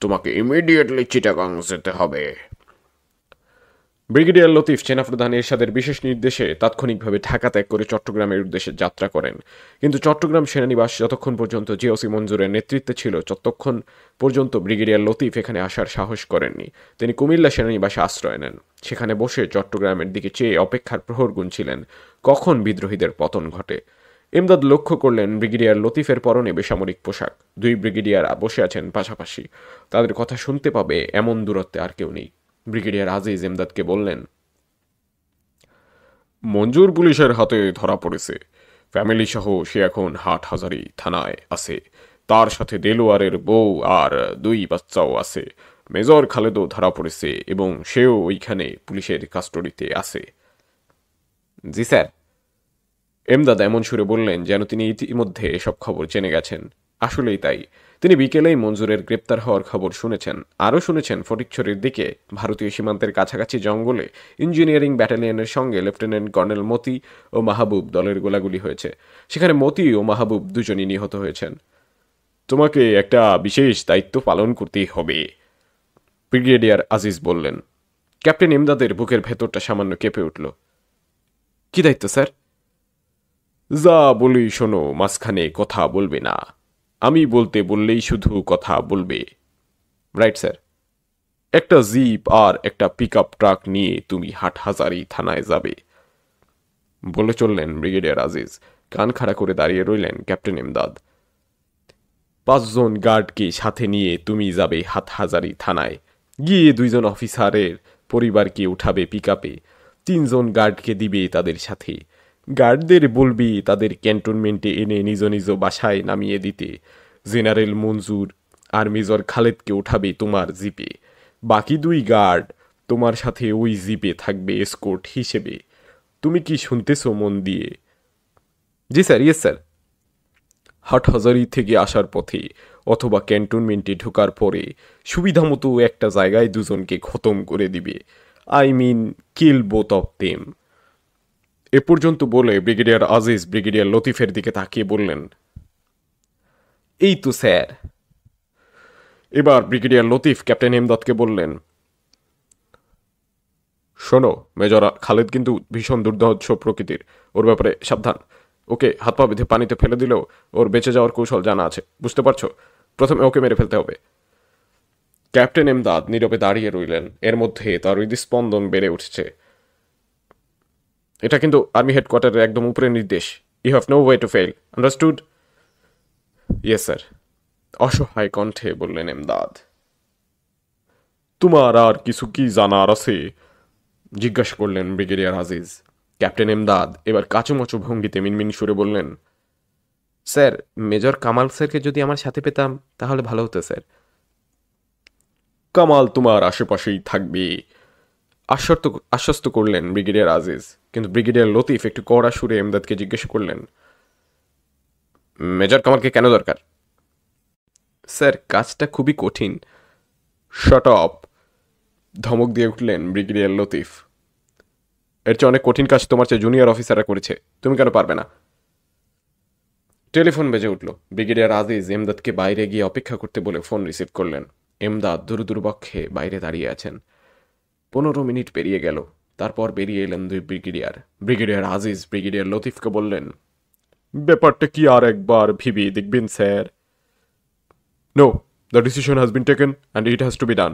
তোমাকে ইমিডিয়েটলি চিটাগাং যেতে হবে ব্রিগেডিয়ার লতিফ সেনাপ্রধান এরশাদের বিশেষ নির্দেশে তাৎক্ষণিকভাবে ঢাকা ত্যাগ করে চট্টগ্রামের উদ্দেশ্যে যাত্রা করেন কিন্তু চট্টগ্রাম সেনানিবাস যতক্ষণ পর্যন্ত জিওসি মঞ্জুরের নেতৃত্বে ছিল ততক্ষণ পর্যন্ত ব্রিগেডিয়ার লতিফ এখানে আসার সাহস করেননি তিনি কুমিল্লা সেনানিবাসে আশ্রয় নেন সেখানে বসে চট্টগ্রামের দিকে চেয়ে অপেক্ষার প্রহর গুনছিলেন কখন বিদ্রোহীদের পতন ঘটে এমদাদ লক্ষ্য করলেন ব্রিগেডিয়ার লতিফের পরনে বেসামরিক পোশাক দুই ব্রিগেডিয়ার বসে আছেন পাশাপাশি তাদের কথা শুনতে পাবে এমন দূরত্বে আর কেউ নেই ব্রিগেডিয়ার আজিজ এমদাদকে বললেন মঞ্জুর পুলিশের হাতে ধরা পড়েছে ফ্যামিলি সহ সে এখন হাট হাজারি থানায় আছে তার সাথে দেলোয়ারের বউ আর দুই বাচ্চাও আছে মেজর খালেদও ধরা পড়েছে এবং সেও ওইখানে পুলিশের কাস্টডিতে আছে জি স্যার এমদাদ এমন সুরে বললেন যেন তিনি ইতিমধ্যে এসব খবর জেনে গেছেন আসলেই তাই তিনি বিকেলেই মঞ্জুরের গ্রেপ্তার হওয়ার খবর শুনেছেন আরও শুনেছেন ফটিকছড়ির দিকে ভারতীয় সীমান্তের কাছাকাছি জঙ্গলে ইঞ্জিনিয়ারিং ব্যাটালিয়নের সঙ্গে লেফটেন্যান্ট কর্নেল মতি ও মাহবুব দলের গোলাগুলি হয়েছে সেখানে মতি ও মাহবুব দুজনই নিহত হয়েছেন তোমাকে একটা বিশেষ দায়িত্ব পালন করতেই হবে ব্রিগেডিয়ার আজিজ বললেন ক্যাপ্টেন ইমদাদের বুকের ভেতরটা সামান্য কেঁপে উঠল কি দায়িত্ব স্যার যা বলি শোনো মাঝখানে কথা বলবে না আমি বলতে বললেই শুধু কথা বলবে রাইট স্যার একটা জিপ আর একটা পিক ট্রাক নিয়ে তুমি হাটহাজারি থানায় যাবে বলে চললেন ব্রিগেডিয়ার আজিজ কান খাড়া করে দাঁড়িয়ে রইলেন ক্যাপ্টেন এমদাদ পাঁচজন গার্ডকে সাথে নিয়ে তুমি যাবে হাতহাজারি থানায় গিয়ে দুইজন অফিসারের পরিবারকে উঠাবে পিক আপে তিনজন গার্ডকে দিবে তাদের সাথে গার্ডদের বলবি তাদের ক্যান্টনমেন্টে এনে নিজ নিজ বাসায় নামিয়ে দিতে জেনারেল মঞ্জুর আর মেজর খালেদকে ওঠাবে তোমার জিপে বাকি দুই গার্ড তোমার সাথে ওই জিপে থাকবে এসকোর্ট হিসেবে তুমি কি শুনতেছো মন দিয়ে জি স্যার ইয়েস স্যার হাট হাজারি থেকে আসার পথে অথবা ক্যান্টনমেন্টে ঢোকার পরে সুবিধামতো একটা জায়গায় দুজনকে খতম করে দিবে I mean kill both of them এ পর্যন্ত বলে ব্রিগেডিয়ার আজিজ ব্রিগেডিয়ার লতিফের দিকে তাকিয়ে বললেন এই তো স্যার এবার ব্রিগেডিয়ার লতিফ ক্যাপ্টেন হেমদাদকে বললেন শোনো মেজর খালেদ কিন্তু ভীষণ দুর্ধর্ষ প্রকৃতির ওর ব্যাপারে সাবধান ওকে হাত পা বেঁধে পানিতে ফেলে দিলেও ওর বেঁচে যাওয়ার কৌশল জানা আছে বুঝতে পারছো প্রথমে ওকে মেরে ফেলতে হবে ক্যাপ্টেন এমদাদ নীরবে দাঁড়িয়ে রইলেন এর মধ্যে তার হৃদস্পন্দন বেড়ে উঠছে এটা কিন্তু আর্মি হেডকোয়ার্টারের একদম উপরে নির্দেশ you have no way to fail understood yes sir অসহায় কণ্ঠে বললেন এমদাদ তোমার আর কিছু কি জানার আছে জিজ্ঞাসা করলেন ব্রিগেডিয়ার আজিজ ক্যাপ্টেন এমদাদ এবার কাচুমাচু ভঙ্গিতে মিনমিন সুরে বললেন স্যার মেজর কামাল স্যারকে যদি আমার সাথে পেতাম তাহলে ভালো হতো স্যার কামাল তোমার আশেপাশেই থাকবে আশ্বস্ত আশ্বস্ত করলেন ব্রিগেডিয়ার আজিজ কিন্তু ব্রিগেডিয়ার লতিফ একটু কড়া সুরে এমদাদকে জিজ্ঞেস করলেন মেজর কামালকে কেন দরকার স্যার কাজটা খুবই কঠিন শট অপ ধমক দিয়ে উঠলেন ব্রিগেডিয়ার লতিফ এর চেয়ে অনেক কঠিন কাজ তোমার চেয়ে জুনিয়র অফিসাররা করেছে তুমি কেন পারবে না টেলিফোন বেজে উঠল ব্রিগেডিয়ার আজিজ এমদাদকে বাইরে গিয়ে অপেক্ষা করতে বলে ফোন রিসিভ করলেন এমদাদ দুরুদুর্বক্ষে বাইরে দাঁড়িয়ে আছেন পনেরো মিনিট পেরিয়ে গেল তারপর বেরিয়ে এলেন দুই ব্রিগেডিয়ার ব্রিগেডিয়ার আজিজ ব্রিগেডিয়ার লতিফকে বললেন ব্যাপারটা কি আর একবার ভিবি দেখবেন sir no the decision has been taken and it has to be done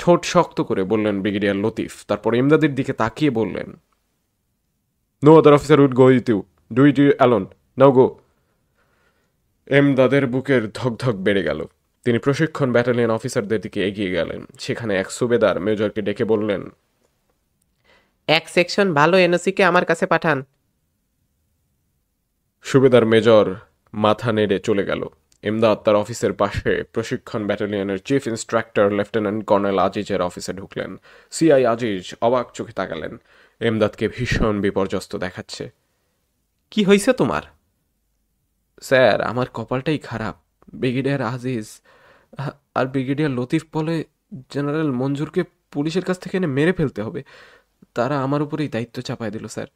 ঠোঁট শক্ত করে বললেন ব্রিগেডিয়ার লতিফ তারপর ইমদাদের দিকে তাকিয়ে বললেন no other officer would go you do it you alone now go এমদাদের বুকের ধকধক বেড়ে গেল তিনি প্রশিক্ষণ ব্যাটালিয়ন অফিসারদের দিকে এগিয়ে গেলেন সেখানে এক সুবেদার মেজরকে ডেকে বললেন এক সেকশন ভালো এনওসিকে আমার কাছে পাঠান সুবেদার মেজর মাথা নেড়ে চলে গেল এমদাদ তার অফিসের পাশে প্রশিক্ষণ ব্যাটালিয়নের চিফ ইন্সট্রাক্টর লেফটেন্যান্ট কর্নেল আজিজের অফিসে ঢুকলেন সিআই আজিজ অবাক চোখে তাকালেন এমদাদকে ভীষণ বিপর্যস্ত দেখাচ্ছে কি হয়েছে তোমার স্যার আমার কপালটাই খারাপ ব্রিগেডিয়ার আজিজ আর ব্রিগেডিয়ার লতিফ বলে জেনারেল মঞ্জুরকে পুলিশের কাছ থেকে এনে মেরে ফেলতে হবে তারা আমার উপরেই দায়িত্ব চাপায় দিল স্যার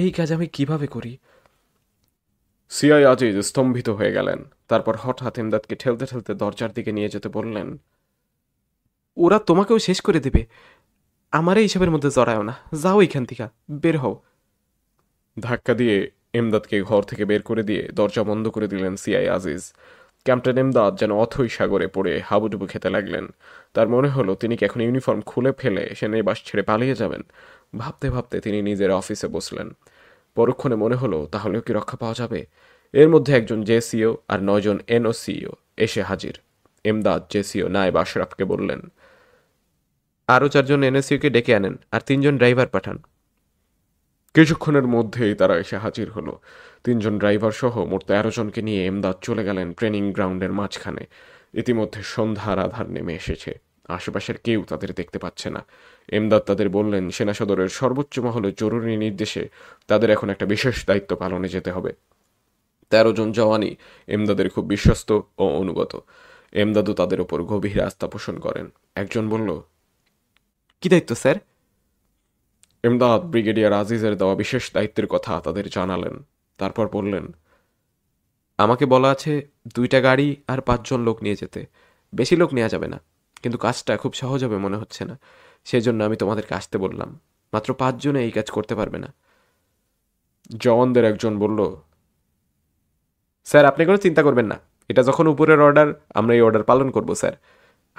এই কাজ আমি কিভাবে করি সিআই আজিজ স্তম্ভিত হয়ে গেলেন তারপর হঠাৎ এমদাদকে ঠেলতে ঠেলতে দরজার দিকে নিয়ে যেতে বললেন ওরা তোমাকেও শেষ করে দেবে আমার সবের মধ্যে জড়ায়ও না যাও এখান থেকে বের হও ধাক্কা দিয়ে এমদাদকে ঘর থেকে বের করে দিয়ে দরজা বন্ধ করে দিলেন সিআই আজিজ ক্যাপ্টেন এমদাদ যেন অথই সাগরে পড়ে হাবুডুবু খেতে লাগলেন তার মনে হলো তিনি কি এখন ইউনিফর্ম খুলে ফেলে নেবাস ছেড়ে পালিয়ে যাবেন ভাবতে ভাবতে তিনি নিজের অফিসে বসলেন পরক্ষণে মনে হলো তাহলেও কি রক্ষা পাওয়া যাবে এর মধ্যে একজন জেসিও আর নয়জন এনওসিও এসে হাজির এমদাদ জেসিও নায়েব আশরাফকে বললেন আরও চারজন এনএসিওকে ডেকে আনেন আর তিনজন ড্রাইভার পাঠান কিছুক্ষণের মধ্যেই তারা এসে হাজির হলো তিনজন ড্রাইভার সহ মোট তেরো জনকে নিয়ে এমদাদ চলে গেলেন ট্রেনিং গ্রাউন্ডের মাঝখানে ইতিমধ্যে সন্ধ্যার আধার নেমে এসেছে আশেপাশের কেউ তাদের দেখতে পাচ্ছে না এমদাদ তাদের বললেন সেনা সদরের সর্বোচ্চ মহলে জরুরি নির্দেশে তাদের এখন একটা বিশেষ দায়িত্ব পালনে যেতে হবে তেরো জন জওয়ানই এমদাদের খুব বিশ্বস্ত ও অনুগত এমদাদও তাদের ওপর গভীর আস্থা পোষণ করেন একজন বলল কি দায়িত্ব স্যার ইমদাদ ব্রিগেডিয়ার আজিজের দেওয়া বিশেষ দায়িত্বের কথা তাদের জানালেন তারপর বললেন আমাকে বলা আছে দুইটা গাড়ি আর পাঁচজন লোক নিয়ে যেতে বেশি লোক নেওয়া যাবে না কিন্তু কাজটা খুব সহজ হবে মনে হচ্ছে না সেই জন্য আমি তোমাদেরকে আসতে বললাম মাত্র পাঁচজনে এই কাজ করতে পারবে না জওয়ানদের একজন বলল স্যার আপনি কোনো চিন্তা করবেন না এটা যখন উপরের অর্ডার আমরা এই অর্ডার পালন করব স্যার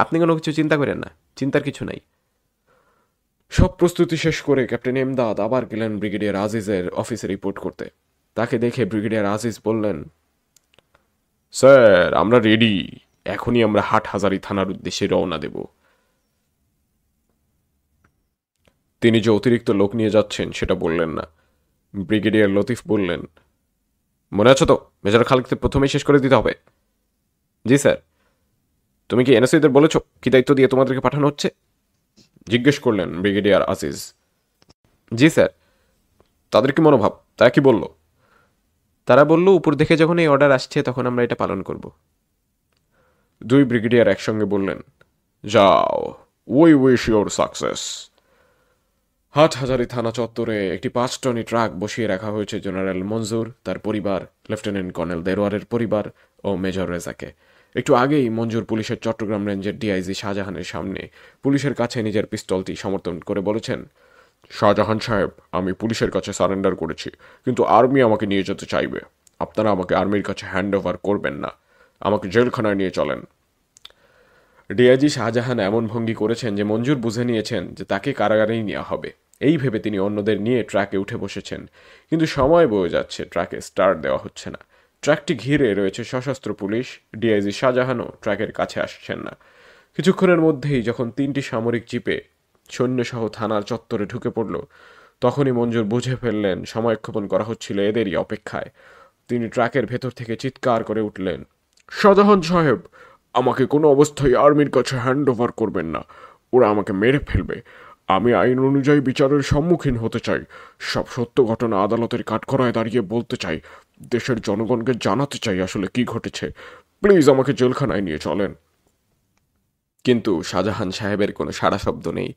আপনি কোনো কিছু চিন্তা করেন না চিন্তার কিছু নাই সব প্রস্তুতি শেষ করে ক্যাপ্টেন এমদাদ আবার গেলেন ব্রিগেডিয়ার আজিজের অফিসে রিপোর্ট করতে তাকে দেখে ব্রিগেডিয়ার আজিজ বললেন স্যার আমরা রেডি এখনই আমরা হাট হাজারি থানার উদ্দেশ্যে রওনা দেব তিনি যে অতিরিক্ত লোক নিয়ে যাচ্ছেন সেটা বললেন না ব্রিগেডিয়ার লতিফ বললেন মনে আছে তো মেজর খালিককে প্রথমেই শেষ করে দিতে হবে জি স্যার তুমি কি এনএসইদের বলেছ কি দায়িত্ব দিয়ে তোমাদেরকে পাঠানো হচ্ছে জিজ্ঞেস করলেন ব্রিগেডিয়ার আসিস জি স্যার তাদের কি মনোভাব তারা কি বলল তারা বলল উপর দেখে যখন এই অর্ডার আসছে তখন আমরা এটা পালন করব দুই ব্রিগেডিয়ার একসঙ্গে বললেন যাও ওই উইশ ইউর সাকসেস হাটহাজারি থানা চত্বরে একটি পাঁচ টনি ট্রাক বসিয়ে রাখা হয়েছে জেনারেল মঞ্জুর তার পরিবার লেফটেন্যান্ট কর্নেল দেরোয়ারের পরিবার ও মেজর রেজাকে একটু আগেই মঞ্জুর পুলিশের চট্টগ্রাম রেঞ্জের ডিআইজি শাহজাহানের সামনে পুলিশের কাছে নিজের পিস্তলটি সমর্থন করে বলেছেন শাহজাহান সাহেব আমি পুলিশের কাছে সারেন্ডার করেছি কিন্তু আর্মি আমাকে নিয়ে যেতে চাইবে আপনারা আমাকে আর্মির কাছে হ্যান্ড ওভার করবেন না আমাকে জেলখানায় নিয়ে চলেন ডিআইজি শাহজাহান এমন ভঙ্গি করেছেন যে মঞ্জুর বুঝে নিয়েছেন যে তাকে কারাগারেই নেওয়া হবে এই ভেবে তিনি অন্যদের নিয়ে ট্র্যাকে উঠে বসেছেন কিন্তু সময় বয়ে যাচ্ছে ট্র্যাকে স্টার্ট দেওয়া হচ্ছে না ট্র্যাকটি ঘিরে রয়েছে সশস্ত্র পুলিশ ডিআইজি শাহজাহানও ট্র্যাকের কাছে আসছেন না কিছুক্ষণের মধ্যেই যখন তিনটি সামরিক জিপে সৈন্যসহ থানার চত্বরে ঢুকে পড়ল তখনই মঞ্জুর বুঝে ফেললেন সময়ক্ষেপণ করা হচ্ছিল এদেরই অপেক্ষায় তিনি ট্রাকের ভেতর থেকে চিৎকার করে উঠলেন শাহজাহান সাহেব আমাকে কোনো অবস্থায় আর্মির কাছে হ্যান্ড ওভার করবেন না ওরা আমাকে মেরে ফেলবে আমি আইন অনুযায়ী বিচারের সম্মুখীন হতে চাই সব সত্য ঘটনা আদালতের কাঠখড়ায় দাঁড়িয়ে বলতে চাই দেশের জনগণকে জানাতে চাই আসলে কি ঘটেছে প্লিজ আমাকে জেলখানায় নিয়ে চলেন কিন্তু শাহজাহান সাহেবের কোনো সারা শব্দ নেই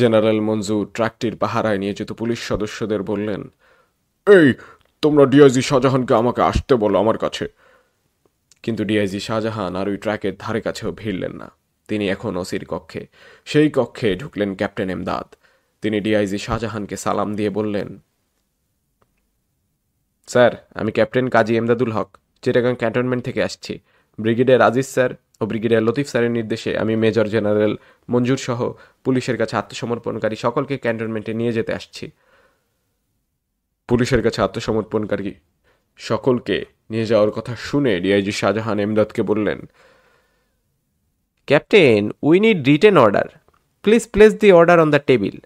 জেনারেল মঞ্জু ট্রাকটির পাহারায় নিয়োজিত পুলিশ সদস্যদের বললেন এই তোমরা ডিআইজি শাহজাহানকে আমাকে আসতে বলো আমার কাছে কিন্তু ডিআইজি শাহজাহান আর ওই ট্র্যাকের ধারে কাছেও ভিড়লেন না তিনি এখন ওসির কক্ষে সেই কক্ষে ঢুকলেন ক্যাপ্টেন এমদাদ তিনি ডিআইজি শাহজাহানকে সালাম দিয়ে বললেন স্যার আমি ক্যাপ্টেন কাজী এমদাদুল হক চিটাগাং ক্যান্টনমেন্ট থেকে আসছি ব্রিগেডিয়ার আজিজ স্যার ও ব্রিগেডিয়ার লতিফ স্যারের নির্দেশে আমি মেজর জেনারেল মঞ্জুর সহ পুলিশের কাছে আত্মসমর্পণকারী সকলকে ক্যান্টনমেন্টে নিয়ে যেতে আসছি পুলিশের কাছে আত্মসমর্পণকারী সকলকে নিয়ে যাওয়ার কথা শুনে ডিআইজি শাহজাহান এমদাদকে বললেন captain we need written order please place the order on the table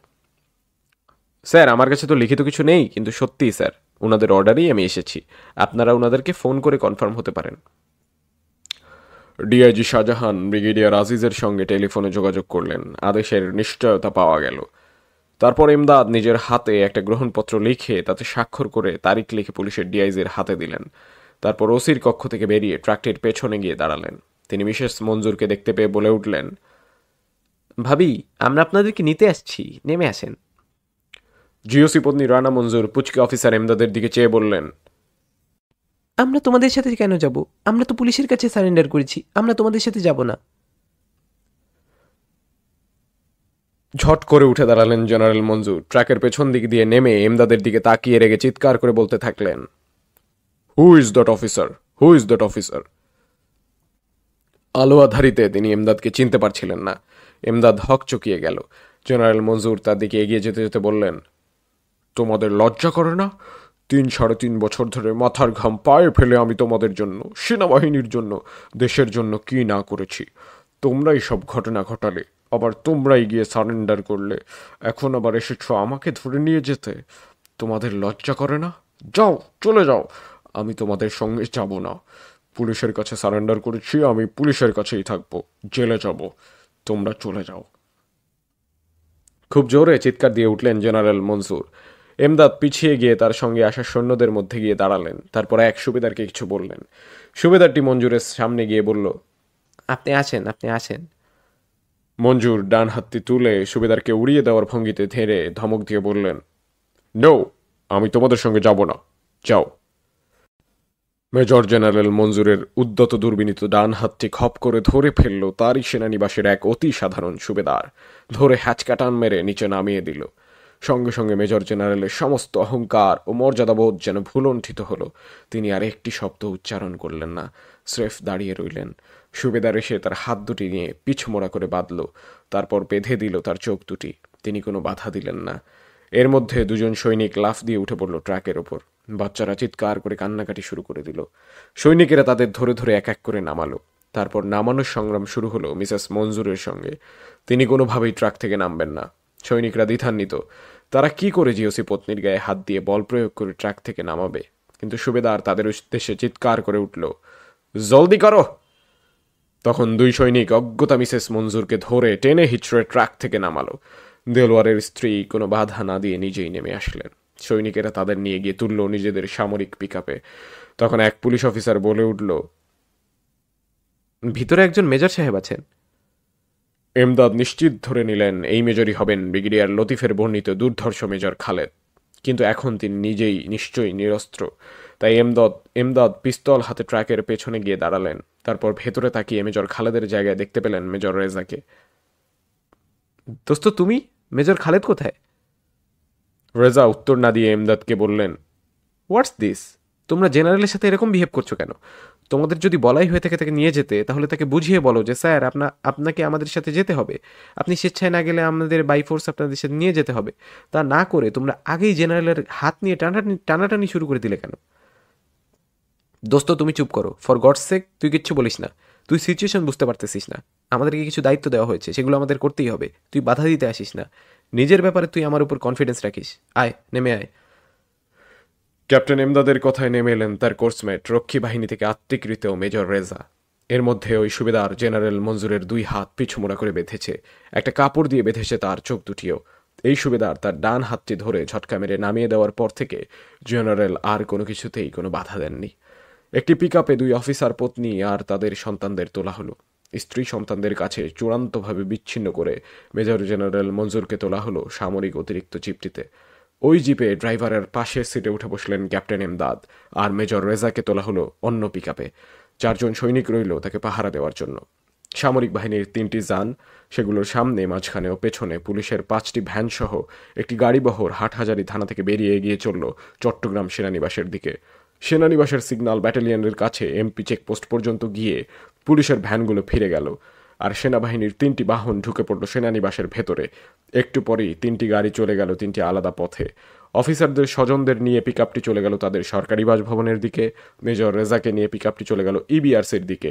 sir আমার কাছে তো লিখিত কিছু নেই কিন্তু সত্যিই স্যার ওনাদের অর্ডারেই আমি এসেছি আপনারা ওনাদেরকে ফোন করে কনফার্ম হতে পারেন ডিআইজি শাহজাহান ব্রিগেডিয়ার আজিজের সঙ্গে টেলিফোনে যোগাযোগ করলেন আদেশের নিশ্চয়তা পাওয়া গেল তারপর এমদাদ নিজের হাতে একটা গ্রহণপত্র লিখে তাতে স্বাক্ষর করে তারিখ লিখে পুলিশের ডিআইজির হাতে দিলেন তারপর ওসির কক্ষ থেকে বেরিয়ে ট্রাকটির পেছনে গিয়ে দাঁড়ালেন তিনি মিসেস মঞ্জুরকে দেখতে পেয়ে বলে উঠলেন ভাবি আমরা আপনাদেরকে নিতে আসছি নেমে আসেন জিওসি পত্নী রানা মঞ্জুর পুচকে অফিসার এমদাদের দিকে চেয়ে বললেন আমরা তোমাদের সাথে কেন যাব আমরা তো পুলিশের কাছে সারেন্ডার করেছি আমরা তোমাদের সাথে যাব না ঝট করে উঠে দাঁড়ালেন জেনারেল মঞ্জুর ট্রাকের পেছন দিক দিয়ে নেমে এমদাদের দিকে তাকিয়ে রেগে চিৎকার করে বলতে থাকলেন who is that officer who is that officer আলো আধারিতে তিনি এমদাদকে চিনতে পারছিলেন না এমদাদ হক চকিয়ে গেল জেনারেল মঞ্জুর তার দিকে এগিয়ে যেতে যেতে বললেন তোমাদের লজ্জা করে না তিন সাড়ে তিন বছর ধরে মাথার ঘাম পায়ে ফেলে আমি তোমাদের জন্য সেনাবাহিনীর জন্য দেশের জন্য কি না করেছি তোমরাই সব ঘটনা ঘটালে আবার তোমরাই গিয়ে সারেন্ডার করলে এখন আবার এসেছো আমাকে ধরে নিয়ে যেতে তোমাদের লজ্জা করে না যাও চলে যাও আমি তোমাদের সঙ্গে যাব না পুলিশের কাছে সারেন্ডার করেছি আমি পুলিশের কাছেই থাকবো জেলে যাব তোমরা চলে যাও খুব জোরে চিৎকার দিয়ে উঠলেন জেনারেল মনসুর এমদাদ পিছিয়ে গিয়ে তার সঙ্গে আসা সৈন্যদের মধ্যে গিয়ে দাঁড়ালেন তারপর এক সুবেদারকে কিছু বললেন সুবেদারটি মঞ্জুরের সামনে গিয়ে বলল আপনি আছেন আপনি আছেন মঞ্জুর ডান হাতটি তুলে সুবেদারকে উড়িয়ে দেওয়ার ভঙ্গিতে ধেরে ধমক দিয়ে বললেন নো আমি তোমাদের সঙ্গে যাব না যাও মেজর জেনারেল মঞ্জুরের উদ্যত দুর্বিনীত ডান হাতটি খপ করে ধরে ফেলল তারই সেনানিবাসের এক অতি সাধারণ সুবেদার ধরে হ্যাচকাটান মেরে নিচে নামিয়ে দিল সঙ্গে সঙ্গে মেজর জেনারেলের সমস্ত অহংকার ও মর্যাদাবোধ যেন ভুলণ্ঠিত হলো তিনি আর একটি শব্দ উচ্চারণ করলেন না স্রেফ দাঁড়িয়ে রইলেন সুবেদার এসে তার হাত দুটি নিয়ে মোড়া করে বাঁধল তারপর বেঁধে দিল তার চোখ দুটি তিনি কোনো বাধা দিলেন না এর মধ্যে দুজন সৈনিক লাফ দিয়ে উঠে পড়ল ট্রাকের ওপর বাচ্চারা চিৎকার করে কান্নাকাটি শুরু করে দিল সৈনিকেরা তাদের ধরে ধরে এক এক করে নামালো তারপর নামানোর সংগ্রাম শুরু হলো মিসেস মঞ্জুরের সঙ্গে তিনি কোনোভাবেই ট্রাক থেকে নামবেন না সৈনিকরা দ্বিধান্বিত তারা কি করে জিওসি পত্নীর গায়ে হাত দিয়ে বল প্রয়োগ করে ট্র্যাক থেকে নামাবে কিন্তু সুবেদার তাদের উদ্দেশ্যে চিৎকার করে উঠল জলদি করো তখন দুই সৈনিক অজ্ঞতা মিসেস মঞ্জুরকে ধরে টেনে হিচড়ে ট্রাক থেকে নামালো দেলোয়ারের স্ত্রী কোনো বাধা না দিয়ে নিজেই নেমে আসলেন সৈনিকেরা তাদের নিয়ে গিয়ে তুলল নিজেদের সামরিক পিক তখন এক পুলিশ অফিসার বলে উঠল ভিতরে একজন মেজর সাহেব আছেন এমদাদ নিশ্চিত ধরে নিলেন এই মেজরই হবেন ব্রিগেডিয়ার লতিফের বর্ণিত দুর্ধর্ষ মেজর খালেদ কিন্তু এখন তিনি নিজেই নিশ্চয়ই নিরস্ত্র তাই এমদাদ এমদাদ পিস্তল হাতে ট্রাকের পেছনে গিয়ে দাঁড়ালেন তারপর ভেতরে তাকিয়ে মেজর খালেদের জায়গায় দেখতে পেলেন মেজর রেজাকে দোস্ত তুমি মেজর খালেদ কোথায় রেজা উত্তর না দিয়ে এমদাদকে বললেন হোয়াটস দিস তোমরা জেনারেলের সাথে এরকম বিহেভ করছো কেন তোমাদের যদি বলাই হয়ে থাকে তাকে নিয়ে যেতে তাহলে তাকে বুঝিয়ে বলো যে স্যার আপনা আপনাকে আমাদের সাথে যেতে হবে আপনি স্বেচ্ছায় না গেলে আমাদের বাই ফোর্স আপনাদের সাথে নিয়ে যেতে হবে তা না করে তোমরা আগেই জেনারেলের হাত নিয়ে টানাটানি টানাটানি শুরু করে দিলে কেন দোস্ত তুমি চুপ করো ফর গডস সেক তুই কিচ্ছু বলিস না তুই সিচুয়েশন বুঝতে পারতেছিস না আমাদেরকে কিছু দায়িত্ব দেওয়া হয়েছে সেগুলো আমাদের করতেই হবে তুই বাধা দিতে আসিস না নিজের ব্যাপারে তুই আমার উপর কনফিডেন্স রাখিস আয় নেমে আয় ক্যাপ্টেন এমদাদের কথায় নেমে এলেন তার কোর্সমেট রক্ষী বাহিনী থেকে আত্মিকৃত মেজর রেজা এর মধ্যে ওই সুবেদার জেনারেল মঞ্জুরের দুই হাত পিছমোড়া করে বেঁধেছে একটা কাপড় দিয়ে বেঁধেছে তার চোখ দুটিও এই সুবেদার তার ডান হাতটি ধরে ঝটকা মেরে নামিয়ে দেওয়ার পর থেকে জেনারেল আর কোনো কিছুতেই কোনো বাধা দেননি একটি পিক দুই অফিসার পত্নী আর তাদের সন্তানদের তোলা হলো স্ত্রী সন্তানদের কাছে চূড়ান্তভাবে বিচ্ছিন্ন করে মেজর জেনারেল মঞ্জুরকে তোলা হলো সামরিক অতিরিক্ত চিপটিতে ওই জিপে ড্রাইভারের পাশের সিটে উঠে বসলেন ক্যাপ্টেন এমদাদ আর মেজর রেজাকে তোলা হলো অন্য পিকআপে চারজন সৈনিক রইল তাকে পাহারা দেওয়ার জন্য সামরিক বাহিনীর তিনটি যান সেগুলোর সামনে মাঝখানে ও পেছনে পুলিশের পাঁচটি ভ্যানসহ একটি গাড়িবহর হাটহাজারি থানা থেকে বেরিয়ে এগিয়ে চলল চট্টগ্রাম সেনানিবাসের দিকে সেনানিবাসের সিগন্যাল ব্যাটালিয়নের কাছে এমপি চেকপোস্ট পর্যন্ত গিয়ে পুলিশের ভ্যানগুলো ফিরে গেল আর সেনাবাহিনীর তিনটি বাহন ঢুকে পড়ল সেনানিবাসের ভেতরে একটু পরেই তিনটি গাড়ি চলে গেল তিনটি আলাদা পথে অফিসারদের স্বজনদের নিয়ে পিক চলে গেল তাদের সরকারি বাসভবনের দিকে মেজর রেজাকে নিয়ে পিক চলে গেল ইবিআরসির দিকে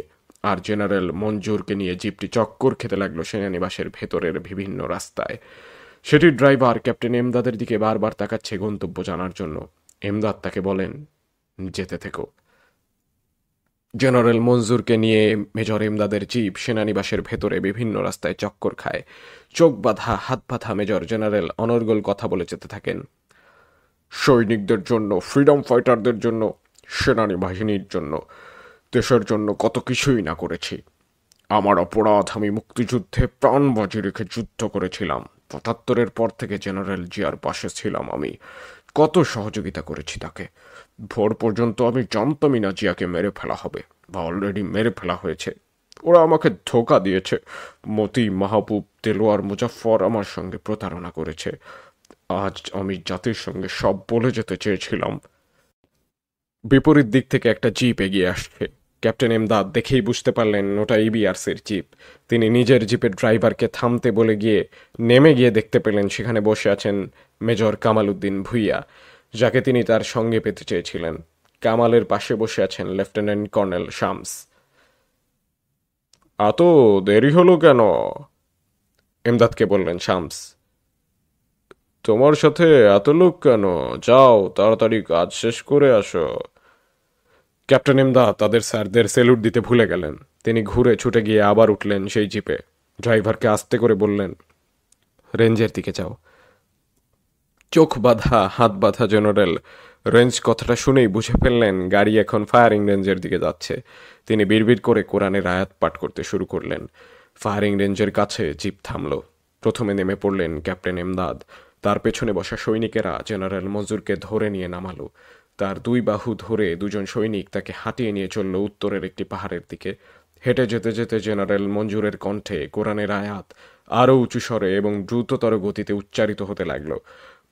আর জেনারেল মঞ্জুরকে নিয়ে জিপটি চক্কর খেতে লাগলো সেনানিবাসের ভেতরের বিভিন্ন রাস্তায় সেটির ড্রাইভার ক্যাপ্টেন এমদাদের দিকে বারবার তাকাচ্ছে গন্তব্য জানার জন্য এমদাদ তাকে বলেন যেতে থেকো জেনারেল মঞ্জুরকে নিয়ে মেজর ইমদাদের জীব সেনানিবাসের ভেতরে বিভিন্ন রাস্তায় চক্কর খায় চোখ বাঁধা হাত বাঁধা মেজর জেনারেল অনর্গল কথা বলে যেতে থাকেন সৈনিকদের জন্য ফ্রিডম ফাইটারদের জন্য সেনানিবাহিনীর জন্য দেশের জন্য কত কিছুই না করেছি আমার অপরাধ আমি মুক্তিযুদ্ধে প্রাণ বাজি রেখে যুদ্ধ করেছিলাম পঁচাত্তরের পর থেকে জেনারেল জিয়ার পাশে ছিলাম আমি কত সহযোগিতা করেছি তাকে ভোর পর্যন্ত আমি জানতামই না জিয়াকে মেরে ফেলা হবে বা অলরেডি মেরে ফেলা হয়েছে ওরা আমাকে ধোকা দিয়েছে মতি মাহবুব তেলোয়ার মুজাফর আমার সঙ্গে প্রতারণা করেছে আজ আমি জাতির সঙ্গে সব বলে যেতে চেয়েছিলাম বিপরীত দিক থেকে একটা জিপ এগিয়ে আসছে ক্যাপ্টেন এমদাদ দেখেই বুঝতে পারলেন ওটা ইবিআরসির জিপ তিনি নিজের জিপের ড্রাইভারকে থামতে বলে গিয়ে নেমে গিয়ে দেখতে পেলেন সেখানে বসে আছেন মেজর কামাল উদ্দিন ভুইয়া যাকে তিনি তার সঙ্গে পেতে চেয়েছিলেন কামালের পাশে বসে আছেন লেফটেন্যান্ট কর্নেল শামস এত দেরি হলো কেন এমদাদকে বললেন শামস তোমার সাথে এত লোক কেন যাও তাড়াতাড়ি কাজ শেষ করে আসো ক্যাপ্টেন এমদাদ তাদের স্যারদের সেলুট দিতে ভুলে গেলেন তিনি ঘুরে ছুটে গিয়ে আবার উঠলেন সেই জিপে ড্রাইভারকে আস্তে করে বললেন রেঞ্জের দিকে যাও চোখ বাঁধা হাত বাঁধা জেনারেল রেঞ্জ কথাটা শুনেই বুঝে ফেললেন গাড়ি এখন ফায়ারিং রেঞ্জের দিকে যাচ্ছে তিনি বিড়বিড় করে কোরআনের আয়াত পাঠ করতে শুরু করলেন ফায়ারিং রেঞ্জের কাছে জিপ থামল প্রথমে নেমে পড়লেন ক্যাপ্টেন এমদাদ তার পেছনে বসা সৈনিকেরা জেনারেল মঞ্জুরকে ধরে নিয়ে নামালো তার দুই বাহু ধরে দুজন সৈনিক তাকে হাঁটিয়ে নিয়ে চলল উত্তরের একটি পাহাড়ের দিকে হেঁটে যেতে যেতে জেনারেল মঞ্জুরের কণ্ঠে কোরআনের আয়াত আরও উঁচু স্বরে এবং দ্রুততর গতিতে উচ্চারিত হতে লাগল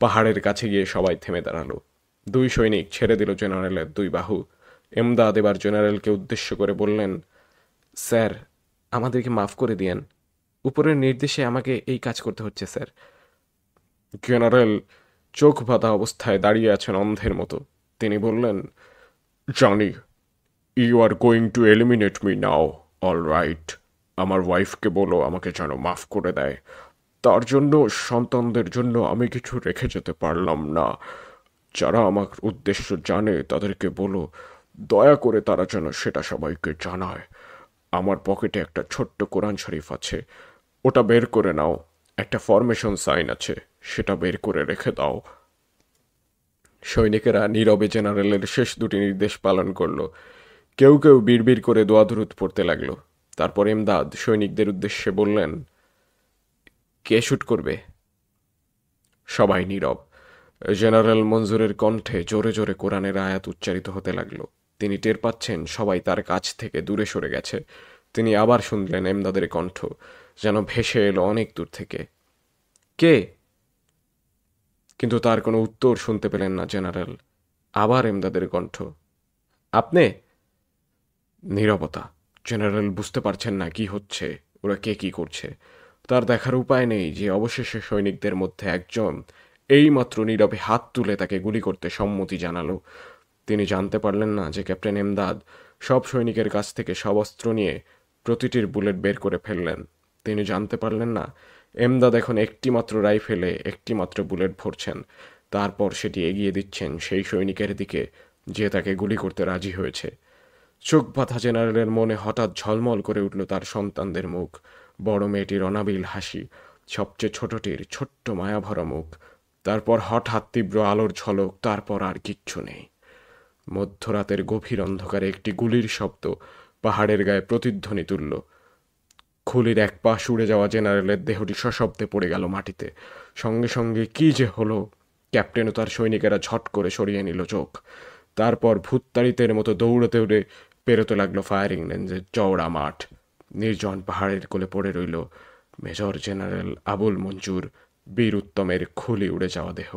পাহাড়ের কাছে গিয়ে সবাই থেমে দাঁড়ালো দুই সৈনিক ছেড়ে দিল জেনারেলের দুই বাহু এমদাদ এবার জেনারেলকে উদ্দেশ্য করে বললেন স্যার আমাদেরকে মাফ করে দিয়েন উপরের নির্দেশে আমাকে এই কাজ করতে হচ্ছে স্যার জেনারেল চোখ বাঁধা অবস্থায় দাঁড়িয়ে আছেন অন্ধের মতো তিনি বললেন জানি you are going to eliminate me now all right আমার ওয়াইফকে বলো আমাকে যেন মাফ করে দেয় তার জন্য সন্তানদের জন্য আমি কিছু রেখে যেতে পারলাম না যারা আমার উদ্দেশ্য জানে তাদেরকে বলো দয়া করে তারা যেন সেটা সবাইকে জানায় আমার পকেটে একটা ছোট্ট কোরআন শরীফ আছে ওটা বের করে নাও একটা ফরমেশন সাইন আছে সেটা বের করে রেখে দাও সৈনিকেরা নীরবে জেনারেলের শেষ দুটি নির্দেশ পালন করল কেউ কেউ বিড়বিড় করে দোয়াদুরুত পড়তে লাগলো তারপর এমদাদ সৈনিকদের উদ্দেশ্যে বললেন কে শ্যুট করবে সবাই নীরব জেনারেল মঞ্জুরের কণ্ঠে জোরে জোরে কোরআনের আয়াত উচ্চারিত হতে লাগল তিনি টের পাচ্ছেন সবাই তার কাছ থেকে দূরে সরে গেছে তিনি আবার শুনলেন এমদাদের কণ্ঠ যেন ভেসে এলো অনেক দূর থেকে কে কিন্তু তার কোনো উত্তর শুনতে পেলেন না জেনারেল আবার এমদাদের কণ্ঠ আপনি নিরবতা জেনারেল বুঝতে পারছেন না কি হচ্ছে ওরা কে কি করছে তার দেখার উপায় নেই যে অবশেষে সৈনিকদের মধ্যে একজন এই মাত্র নীরবে হাত তুলে তাকে গুলি করতে সম্মতি জানালো তিনি জানতে পারলেন না যে ক্যাপ্টেন এমদাদ সব সৈনিকের কাছ থেকে সব অস্ত্র নিয়ে প্রতিটির বুলেট বের করে ফেললেন তিনি জানতে পারলেন না এমদাদ এখন একটিমাত্র রাইফেলে একটিমাত্র বুলেট ভরছেন তারপর সেটি এগিয়ে দিচ্ছেন সেই সৈনিকের দিকে যে তাকে গুলি করতে রাজি হয়েছে চোখ বাঁধা জেনারেলের মনে হঠাৎ ঝলমল করে উঠল তার সন্তানদের মুখ বড় মেয়েটির অনাবিল হাসি সবচেয়ে ছোটটির ছোট্ট মায়াভরা মুখ তারপর হঠাৎ তীব্র আলোর ঝলক তারপর আর কিচ্ছু নেই মধ্যরাতের গভীর অন্ধকারে একটি গুলির শব্দ পাহাড়ের গায়ে প্রতিধ্বনি তুলল খুলির এক পাশ উড়ে যাওয়া জেনারেলের দেহটি সশব্দে পড়ে গেল মাটিতে সঙ্গে সঙ্গে কি যে হলো ক্যাপ্টেন ও তার সৈনিকেরা ঝট করে সরিয়ে নিল চোখ তারপর ভূততাড়িতের মতো দৌড়ে দৌড়ে পেরোতে লাগলো ফায়ারিং রেঞ্জের চওড়া মাঠ নির্জন পাহাড়ের কোলে পড়ে রইল মেজর জেনারেল আবুল মঞ্জুর বীর উত্তমের খুলি উড়ে যাওয়া দেহ